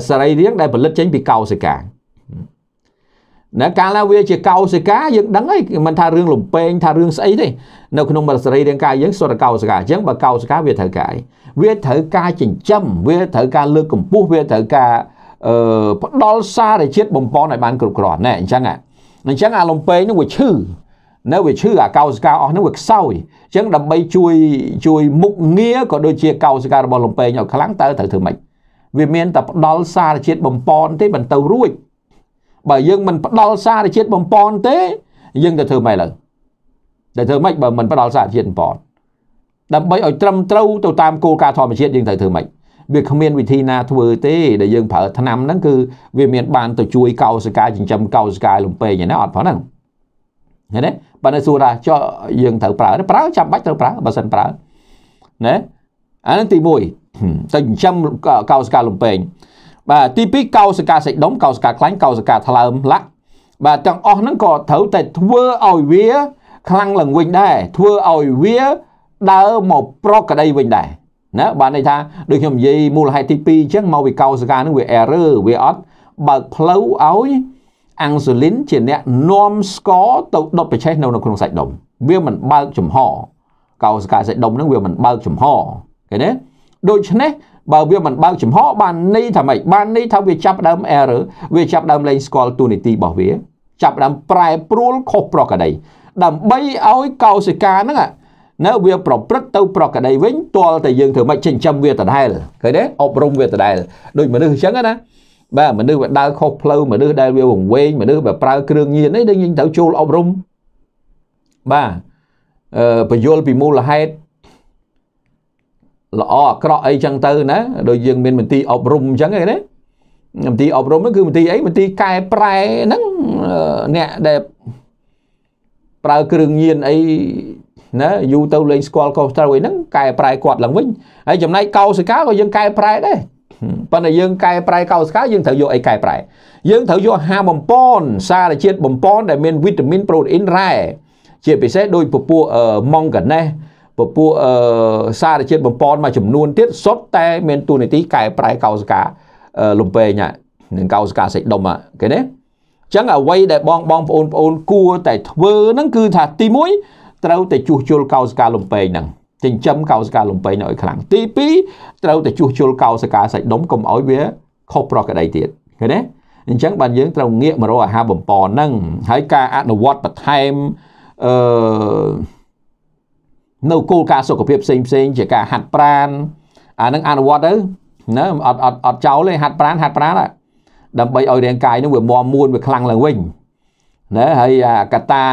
សរីរាង្គដែលផលិតចេញពីកោសិកាណាកាលណាវាជាកោសិកាយើងដឹងហើយមិនថារឿងលំពេងថារឿងស្អីទេនៅក្នុងសរីរាង្គកាយយើងសុទ្ធតែកោសិកាអញ្ចឹងបើកោសិកាវាត្រូវការអីវាត្រូវការចិញ្ចឹមវាត្រូវការលើកកម្ពស់វាត្រូវការអឺផ្ដល់សារជាតិបំពន់ឲ្យបានគ្រប់គ្រាន់ណែអញ្ចឹងអញ្ចឹងអាលំពេងនឹងវាឈឺនៅវាឈឺអាកោសិកាអស់ហ្នឹងវាខ្សោយអញ្ចឹងដើម្បីជួយជួយមុខងារក៏ដូចជាកោសិការបស់លំពេងឲ្យខ្លាំងតើត្រូវធ្វើម៉េចវាមានតែផ្ដល់សារជាតិបំពន់ទេមិនទៅរួចបើយើងមិនផ្ដល់សារជាតិបំពន់ទេ យើងទៅធ្វើម៉េចឡើយតែធ្វើម៉េចបើមិនផ្ដល់សារជាតិបំពន់ដើម្បីឲ្យត្រឹមត្រូវទៅតាមគោលការណ៍ធម្មជាតិយើងត្រូវធ្វើម៉េចវាគ្មានវិធីណាធ្វើទេដែលយើងប្រើថ្នាំហ្នឹងគឺវាមានបានទៅជួយកោសិកាចិញ្ចឹមកោសិកាលំពេងឯណាអត់ផងហ្នឹងឃើញទេបើនៅសួរថាចុះយើងត្រូវប្រើប្រើចាំបាច់ត្រូវប្រើបើសិនប្រើណាអានឹងទី1ទៅចិញ្ចឹមកោសការលំពេងបាទទី2កោសការសាច់ដុំកោសការខ្លាញ់កោសការថ្លើមឡាក់បាទទាំងអស់ហ្នឹងក៏ត្រូវតែធ្វើឲ្យវា ខ្លាំងឡើងវិញដែរធ្វើឲ្យវាដើរមកប្រក្តីវិញដែរណាបានន័យថាដូចខ្ញុំនិយាយមូលហេតុទី2អញ្ចឹងមកវាកោសការនឹងវា error វាអត់បើកផ្លូវឲ្យអាំងស៊ូលីនជាអ្នកនាំស្ករទៅដុតប្រឆេះនៅក្នុងសាច់ដុំវាមិនបើកចំហ កោសិកាសាច់ដុំហ្នឹងវាមិនបើកចំហឃើញទេដូច្នេះបើវាមិនបើកចំហបានន័យថាម៉េចបានន័យថាវាចាប់ដើម error វាចាប់ដើមលែងស្គាល់ទូនីតិរបស់វាចាប់ដើមប្រែប្រួលខុសប្រក្រតីដើម្បីឲ្យកោសិកាហ្នឹងណាវា ប្រព្រឹត្តទៅ ប្រក្រតីវិញទាល់តែយើងធ្វើម៉េចចិញ្ចឹមវាដដែលឃើញទេអប់រំវាដដែល ដូចមនុស្សអញ្ចឹងណាបាទមនុស្សវាដើរខុសផ្លូវមនុស្សដែលវាវង្វេងមនុស្សវាប្រើគ្រឿងញៀននេះដូចយើងត្រូវជួលអប់រំបាទអឺបញ្យលពីមូលហេតុល្អអាក្រក់អីចឹងទៅណាដូចយើងមានមន្ទីរអប់រំអញ្ចឹងឯណាមន្ទីរអប់រំហ្នឹងគឺមន្ទីរអីមន្ទីរកែប្រែហ្នឹងអ្នកដែលប្រើគ្រឿងញៀនអីណាយូរទៅលេងស្គាល់ខុសត្រូវឯហ្នឹងកែប្រែគាត់ឡើងវិញហើយចំណែកកោសិកាក៏យើងកែប្រែដែរប៉ុន្តែយើង កែប្រែកោសិកាយើងត្រូវយកអីកែប្រែយើងត្រូវយកហាបំពន់សារជាតិបំពន់ដែលមានវីតាមីនប្រូតេអ៊ីនរ៉ែជាពិសេសដោយពពួកម៉ង់កាណេសពពួកសារជាតិបំពន់មួយចំនួនទៀតសុទ្ធតែមានទូនីតិកែប្រែកោសិកាលំពេងនឹងកោសិកាសេចដុំគេណាចឹងអ្វីដែលបងបងប្អូនប្អូនគួរតែធ្វើហ្នឹងគឺថាទី1ត្រូវតែជួសជុលកោសិកាលំពេងហ្នឹងចិញ្ចឹមកោសិកាលំពេងនៅឲ្យខ្លាំងទី2ត្រូវតែជួសជុលកោសិកាសាច់ដុំកុំឲ្យវាខុសប្រក្រតីទៀតឃើញទេអញ្ចឹងបានយើងត្រូវងាកមករកអាហារបំពងហ្នឹងហើយការអនុវត្តបន្ថែមអឺនៅគោលការណ៍សុខភាពផ្សេងផ្សេងជាការហាត់ប្រាណអានឹងអនុវត្តទៅណាអត់អត់អត់ចោលទេហាត់ប្រាណហាត់ប្រាណដើម្បីឲ្យរាងកាយនឹងវាមមួនវាខ្លាំងឡើងវិញណាហើយកតា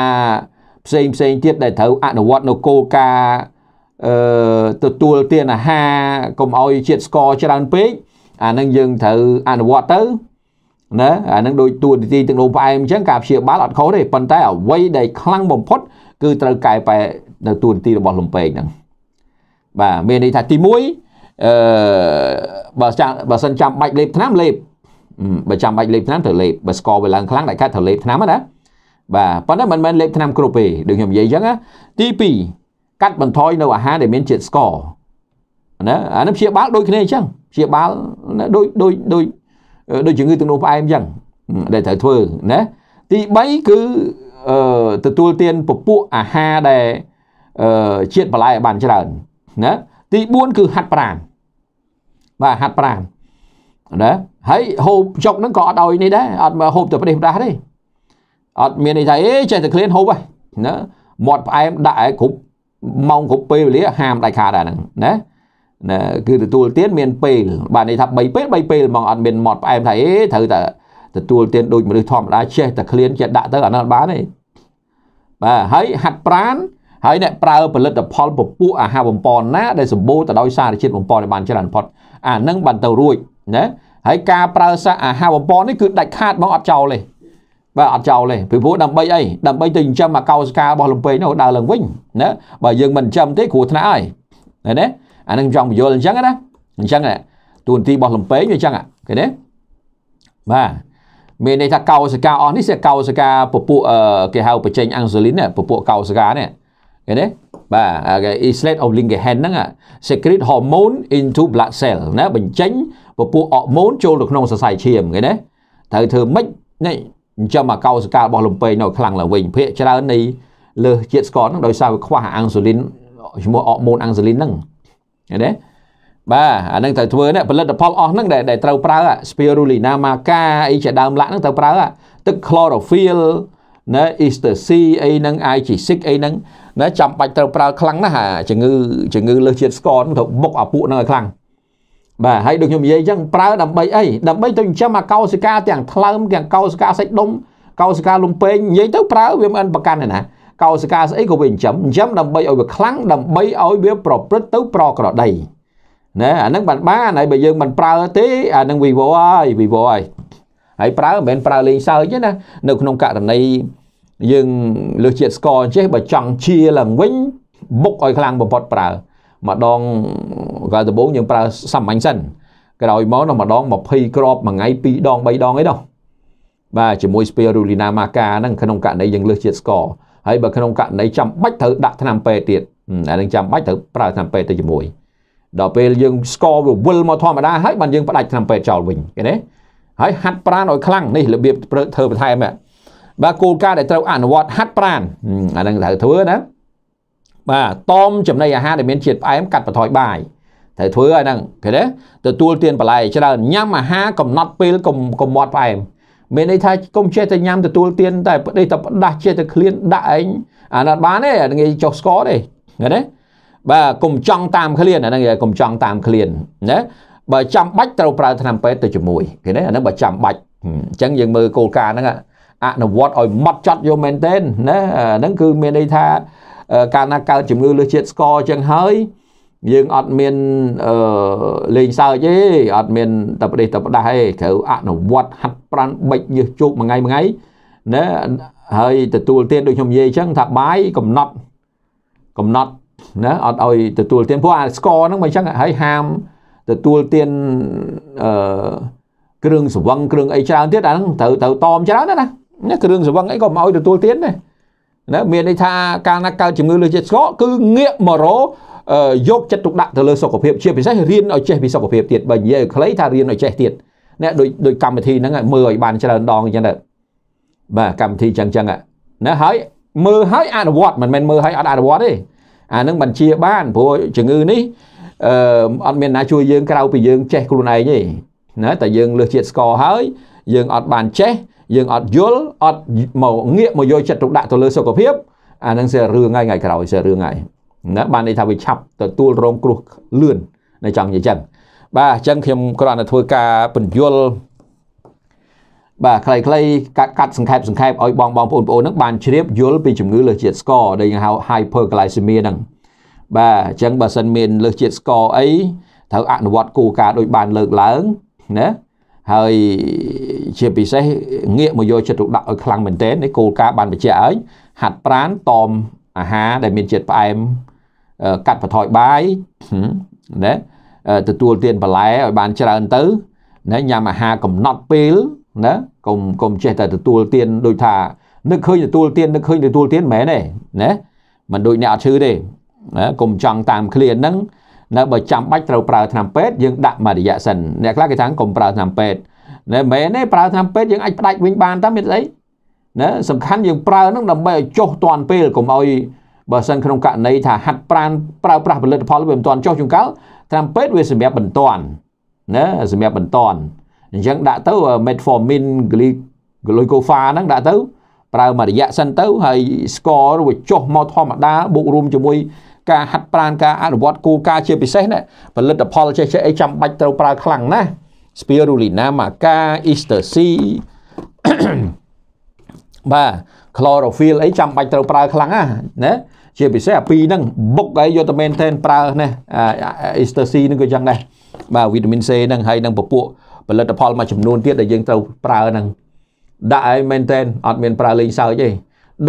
ផ្សេងផ្សេងទៀតដែលត្រូវអនុវត្តនៅគោលការណ៍អឺទទួលទានអាហារកុំឲ្យជាតិស្ករច្រើនពេកអានឹងយើងត្រូវអនុវត្តទៅណាអានឹងដូចទួនាទីទឹកនោមផ្អែមអញ្ចឹងការព្យាបាលអត់ខុសទេប៉ុន្តែអ្វីដែលខ្លាំងបំផុតគឺត្រូវកែប្រែនៅទួនាទីរបស់លំពេងហ្នឹងបាទមានន័យថាទី1អឺបើចាំបើសិនចាំបាច់លេបថ្នាំលេបបើចាំបាច់លេបថ្នាំត្រូវលេបបើស្ករវាឡើងខ្លាំងដាច់ខាតត្រូវលេបថ្នាំណាបាទប៉ុន្តែមិនមែនលេបថ្នាំគ្រប់ទេដូចខ្ញុំនិយាយអញ្ចឹងណាទី2កាត់បន្ថយនៅអាហារដែលមានជាតិស្ករណាអានេះព្យាបាលដូចគ្នាអញ្ចឹងព្យាបាលដូចដូចដូចដូចជំងឺទឹកនោមផ្អែមអញ្ចឹងដែលត្រូវធ្វើណាទី3គឺទទួលទានពពួកអាហារដែលជាតិបន្លែឲ្យបានច្រើនណាទី4គឺហាត់ប្រាណបាទហាត់ប្រាណណាហើយហូបចុកហ្នឹងក៏អត់ឲ្យនេះដែរអត់មកហូបតែប្រទេសផ្ដាស់ទេអត់មានន័យថាអេចេះតែឃ្លានហូបហ្នឹងណាមាត់ផ្អែមដាក់ឲ្យគ្រប់ម៉ោងគ្រប់ពេលវេលាហាមដាច់ខាតអាហ្នឹងណាណាគឺទទួលទានមានពេលបាទនិយាយថា3ពេល3ពេលហ្មងអត់មានຫມត់ផ្អែមថាអេត្រូវតែទទួលទានដូចមនុស្សធម្មតាចេះតែឃ្លានចេះដាក់ទៅអានោះបានទេបាទហើយហាត់ប្រានហើយអ្នកប្រើផលិតផលពពួកអាហារបំពន់ណាដែលសម្បូរទៅដោយ សារជាតិបំពន់ដែលបានច្រើនបំផុត អានឹងបានទៅរួចណាហើយការប្រើសាអាហារបំពន់នេះគឺដាច់ខាតបងអត់ចោលទេបាទអត់ចោលទេពីព្រោះដើម្បីអីដើម្បីទៅចិញ្ចឹមអាកោសិការបស់លំពេងនោះដើរឡើងវិញណាបើយើងមិនចិញ្ចឹមទេគ្រោះថ្នាក់ហើយឃើញទេអានឹងចង់បញ្យល់អញ្ចឹងណាអញ្ចឹងទូនទីរបស់លំពេងវាអញ្ចឹងឃើញទេបាទមានន័យថាកោសិកាអស់នេះជាកោសិកាពពួកគេហៅបច្ចេកអង់ស៊ូលីនពពួកកោសិកានេះឃើញទេបាទ islet of Langerhans ហ្នឹង secret hormone into blood cell ណាបញ្ចេញពពួកអរម៉ូនចូលទៅក្នុងសរសៃឈាមឃើញទេត្រូវធ្វើម៉េចនេះអញ្ចឹងមកកោសិការបស់លំពេងនៅខ្លាំងឡើងវិញភាគច្រើននៃលើសជាតិស្ករហ្នឹងដោយសារវាខ្វះអាំងស៊ូលីនឈ្មោះអរម៉ូនអាំងស៊ូលីនហ្នឹងឃើញទេបាទអានឹងត្រូវធ្វើនេះផលិតផលអស់ហ្នឹងដែលត្រូវប្រើ spirulina maca អីជាដើមឡាក់ហ្នឹងត្រូវប្រើទឹក chlorophyll ណា ecstasy អីហ្នឹង IG6 អីហ្នឹងណាចាំបាច់ត្រូវប្រើខ្លាំងណាស់អាជំងឺជំងឺលើសជាតិស្ករហ្នឹងត្រូវបុកអាពួកហ្នឹងឲ្យខ្លាំងបាទហើយដូចខ្ញុំនិយាយអញ្ចឹងប្រើដើម្បីអីដើម្បីទៅចិញ្ចឹមអាកោសិកាទាំងថ្លើមទាំងកោសិកាសាច់ដុំកោសិកាលំពេងនិយាយទៅប្រើវាមិនប្រកាន់ទេណាកោសិកាស្អីក៏វាចិញ្ចឹមចិញ្ចឹមដើម្បីឲ្យវាខ្លាំងដើម្បីឲ្យវាប្រព្រឹត្តទៅប្រក្រតីណាអាហ្នឹងបានបានហើយបើយើងមិនប្រើទេអាហ្នឹងវិវហើយវិវហើយហើយប្រើមិនមែនប្រើលេងសើចទេណានៅក្នុងករណីយើងលើសជាតិស្ករអញ្ចេះបើចង់ជាឡើងវិញបុកឲ្យខ្លាំងបំផុតប្រើម្ដងកាលដំបូងយើងប្រើសាមញ្ញសិនក្រោយមកដល់ម្ដង20គ្រាប់មួយថ្ងៃ2ដង3ដងអីដល់បាទជាមួយ spirulina maca ហ្នឹងក្នុងករណីយើងលើសជាតិស្ករហើយបើក្នុងករណីចាំបាច់ត្រូវដាក់ថ្នាំពេទ្យទៀតអានឹងចាំបាច់ត្រូវប្រើថ្នាំពេទ្យទៅជាមួយដល់ពេលយើងស្ករវាវិលមកធម្មតាហើយបានយើងផ្ដាច់ថ្នាំពេទ្យចោលវិញឃើញទេហើយហាត់ប្រានឲ្យខ្លាំងនេះរបៀបធ្វើបន្ថែមបាទគោលការណ៍ដែលត្រូវអនុវត្តហាត់ប្រានអានឹងត្រូវធ្វើណាបាទតមចំណីអាហារដែលមានជាតិផ្អែមកាត់បន្ថយបាយត្រូវធ្វើអាហ្នឹងឃើញទេទទួលទានបន្លែច្រើនញ៉ាំអាហារកំណត់ពេលកុំកុំមាត់ផ្អែមមានន័យថាកុំចេះតែញ៉ាំទទួលទានតែដេកតែផ្ដាស់ចេះតែឃ្លានដាក់ឯងអានោះបានទេអាងាយចុះស្គរទេឃើញទេបាទកុំចង់តាមឃ្លានអាហ្នឹងកុំចង់តាមឃ្លានណាបើចាំបាច់ត្រូវប្រើថ្នាំពេទ្យទៅជាមួយឃើញទេអាហ្នឹងបើចាំបាច់អញ្ចឹងយើងមើលគោលការណ៍ហ្នឹងអនុវត្តឲ្យម៉ត់ចត់យកមែនទែនណាហ្នឹងគឺមានន័យថាកាលណាកើតជំងឺលើជាតិស្ករចឹងហើយយើងអត់មានលេងសើចទេអត់មានតែប្រទេសតែផ្ដាស់ទេត្រូវអនុវត្តហាត់ប្រានបិចយឹសជោគមួយថ្ងៃមួយថ្ងៃណាហើយទទួលទានដូចខ្ញុំនិយាយអញ្ចឹងថាបាយកំណត់កំណត់ណាអត់ឲ្យទទួលទានព្រោះអាស្ករហ្នឹងមិនអញ្ចឹងហើយហាមទទួលទានអឺគ្រឿងស្រវឹងគ្រឿងអីច្រើនទៀតអាហ្នឹងត្រូវត្រូវតមច្រើនណាណាគ្រឿងស្រវឹងអីក៏មិនឲ្យទទួលទានដែរណាមានន័យថាការណាកើតជំងឺលើជាតិស្ករគឺងាកមករយកចិត្តទុកដាក់ទៅលើសុខភាពជាពិសេសរៀនឲ្យចេះពីសុខភាពទៀតបើនិយាយឲ្យខ្លីថារៀនឲ្យចេះទៀតណាដូចដូចកម្មវិធីហ្នឹងមើលឲ្យបានច្រើនដងអញ្ចឹងទៅបាទកម្មវិធីចឹងចឹងណាហើយមើលឲ្យអនុវត្តមិនមែនមើលឲ្យអត់អនុវត្តទេអានឹងបញ្ជាបានព្រោះជំងឺនេះអឺអត់មានណាជួយយើងក្រៅពីយើងចេះខ្លួនឯងទេណាតែយើងលើសជាតិស្ករហើយយើងអត់បានចេះយើងអត់យល់អត់មកងាកមកយកចិត្តទុកដាក់ទៅលើសុខភាពអានឹងជារឿងថ្ងៃថ្ងៃក្រោយជារឿងថ្ងៃណាបានន័យថាវាឆាប់ ទទួលរងគ្រោះលឿននៅចង់និយាយចឹងបាទអញ្ចឹងខ្ញុំគ្រាន់តែធ្វើការបញ្យល់បាទខ្លីៗកាត់កាត់សង្ខេបសង្ខេបឲ្យបងបងប្អូនប្អូនហ្នឹងបានជ្រាបយល់ពីជំងឺលើសជាតិស្ករដែលយើងហៅ hyperglycemia ហ្នឹងបាទអញ្ចឹងបើសិនមានលើសជាតិស្ករអីត្រូវអនុវត្តគោលការណ៍ដូចបានលើកឡើងណាហើយជាពិសេសងាកមកយកចិត្តទុកដាក់ឲ្យខ្លាំងមែនទែននេះគោលការណ៍បានបញ្ជាក់ឲ្យហាត់ប្រានតមអាហារដែលមានជាតិផ្អែមកាត់បន្ថយបាយណាទទួលទានបន្លែឲ្យបានច្រើនទៅណាញ៉ាំអាហារកំណត់ពេលណាកុំកុំចេះតែទទួលទានដូចថានឹកឃើញទទួលទាននឹកឃើញទទួលទានមែនទេណាមិនដូចអ្នកអត់ឈឺទេណាកុំចង់តាមឃ្លាហ្នឹងនៅបើចាំបាច់ត្រូវប្រើថ្នាំពេទ្យយើងដាក់មករយៈសិនអ្នកខ្លះគេថាកុំប្រើថ្នាំពេទ្យណែមែនទេប្រើថ្នាំពេទ្យយើងអាចផ្ដាច់វិញបានតើមានស្អីណាសំខាន់យើងប្រើនឹងដើម្បីឲ្យចុះតាន់ពេលកុំឲ្យបើសិនក្នុងករណីថាហាត់ប្រានប្រើប្រាស់ផលិតផលវាមិនតាន់ចុះជុំកាលថ្នាំពេទ្យវាសម្រាប់បន្ទាន់ណាសម្រាប់បន្ទាន់អញ្ចឹងដាក់ទៅ metformin glycofa ហ្នឹងដាក់ទៅប្រើមួយរយៈសិនទៅហើយស្ករវាចុះមកធម្មតាបូករួមជាមួយការហាត់ប្រានការអនុវត្តគោលការណ៍ជាពិសេសណាផលិតផលចេះចេះអីចាំបាច់ត្រូវប្រើខ្លាំងណាស់ spirulina maca easter sea បាទ chlorophyll អីចាំបាច់ត្រូវប្រើខ្លាំងណាណាជាពិសេសអាពីរហ្នឹងបុកហើយយកតែមែនតែនប្រើណា Easter C ហ្នឹងក៏យ៉ាងដែរបាទវីតាមីន C ហ្នឹងហើយនឹងពពួកផលិតផលមួយចំនួនទៀតដែលយើងត្រូវប្រើហ្នឹងដាក់ឲ្យមែនតែនអត់មានប្រើលេងសើចទេ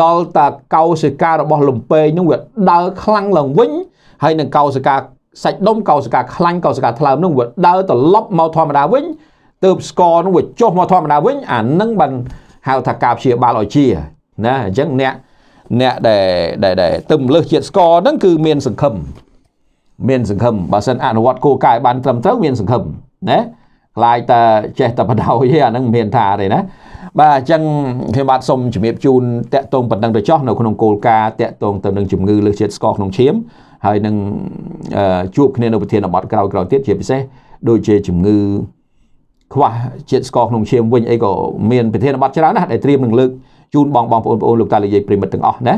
ដល់តាកោសិការបស់លំពេងនឹងវាដើរខ្លាំងឡើងវិញហើយនឹងកោសិកាសាច់ដុំកោសិកាខ្លាញ់កោសិកាថ្លើមនឹងវាដើរត្រឡប់មកធម្មតាវិញទើបស្គរនឹងវាចុះមកធម្មតាវិញអានឹងបានហៅថាការព្យាបាលឲ្យជាណាអញ្ចឹងអ្នកអ្នកដែលដែលទឹមលើសជាតិស្ករហ្នឹងគឺមានសង្ឃឹមមានសង្ឃឹមបើសិនអនុវត្តគោលការណ៍បានត្រឹមត្រូវមានសង្ឃឹមណាខ្លាចតែចេះតែបដៅទេអាហ្នឹងមិនមានថាទេណាបាទអញ្ចឹងខ្ញុំបាទសូមជម្រាបជូនតកតងប៉ុណ្ណឹងទៅចោះនៅក្នុងគោលការណ៍តកតងទៅនឹងជំងឺលើសជាតិស្ករក្នុងឈាមហើយនឹងជួបគ្នានៅប្រធានបទក្រោយៗទៀតជាពិសេសដូចជាជំងឺខ្វះជាតិស្ករក្នុងឈាមវិញអីក៏មានប្រធានបទច្រើនណាស់ដែលត្រៀមនឹងលើកជូនបងបងប្អូនប្អូនលោកតាលោកយាយប្រិមិត្តទាំងអស់ណា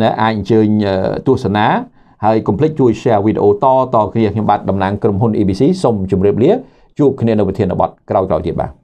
ណាអាចអញ្ជើញទស្សនា ហើយកុំភ្លេចជួយ share វីដេអូតតគ្នាខ្ញុំបាទតំណាងក្រុមហ៊ុន ABC សូមជម្រាបលាជួបគ្នានៅប្រធានបទក្រោយៗទៀតបាទ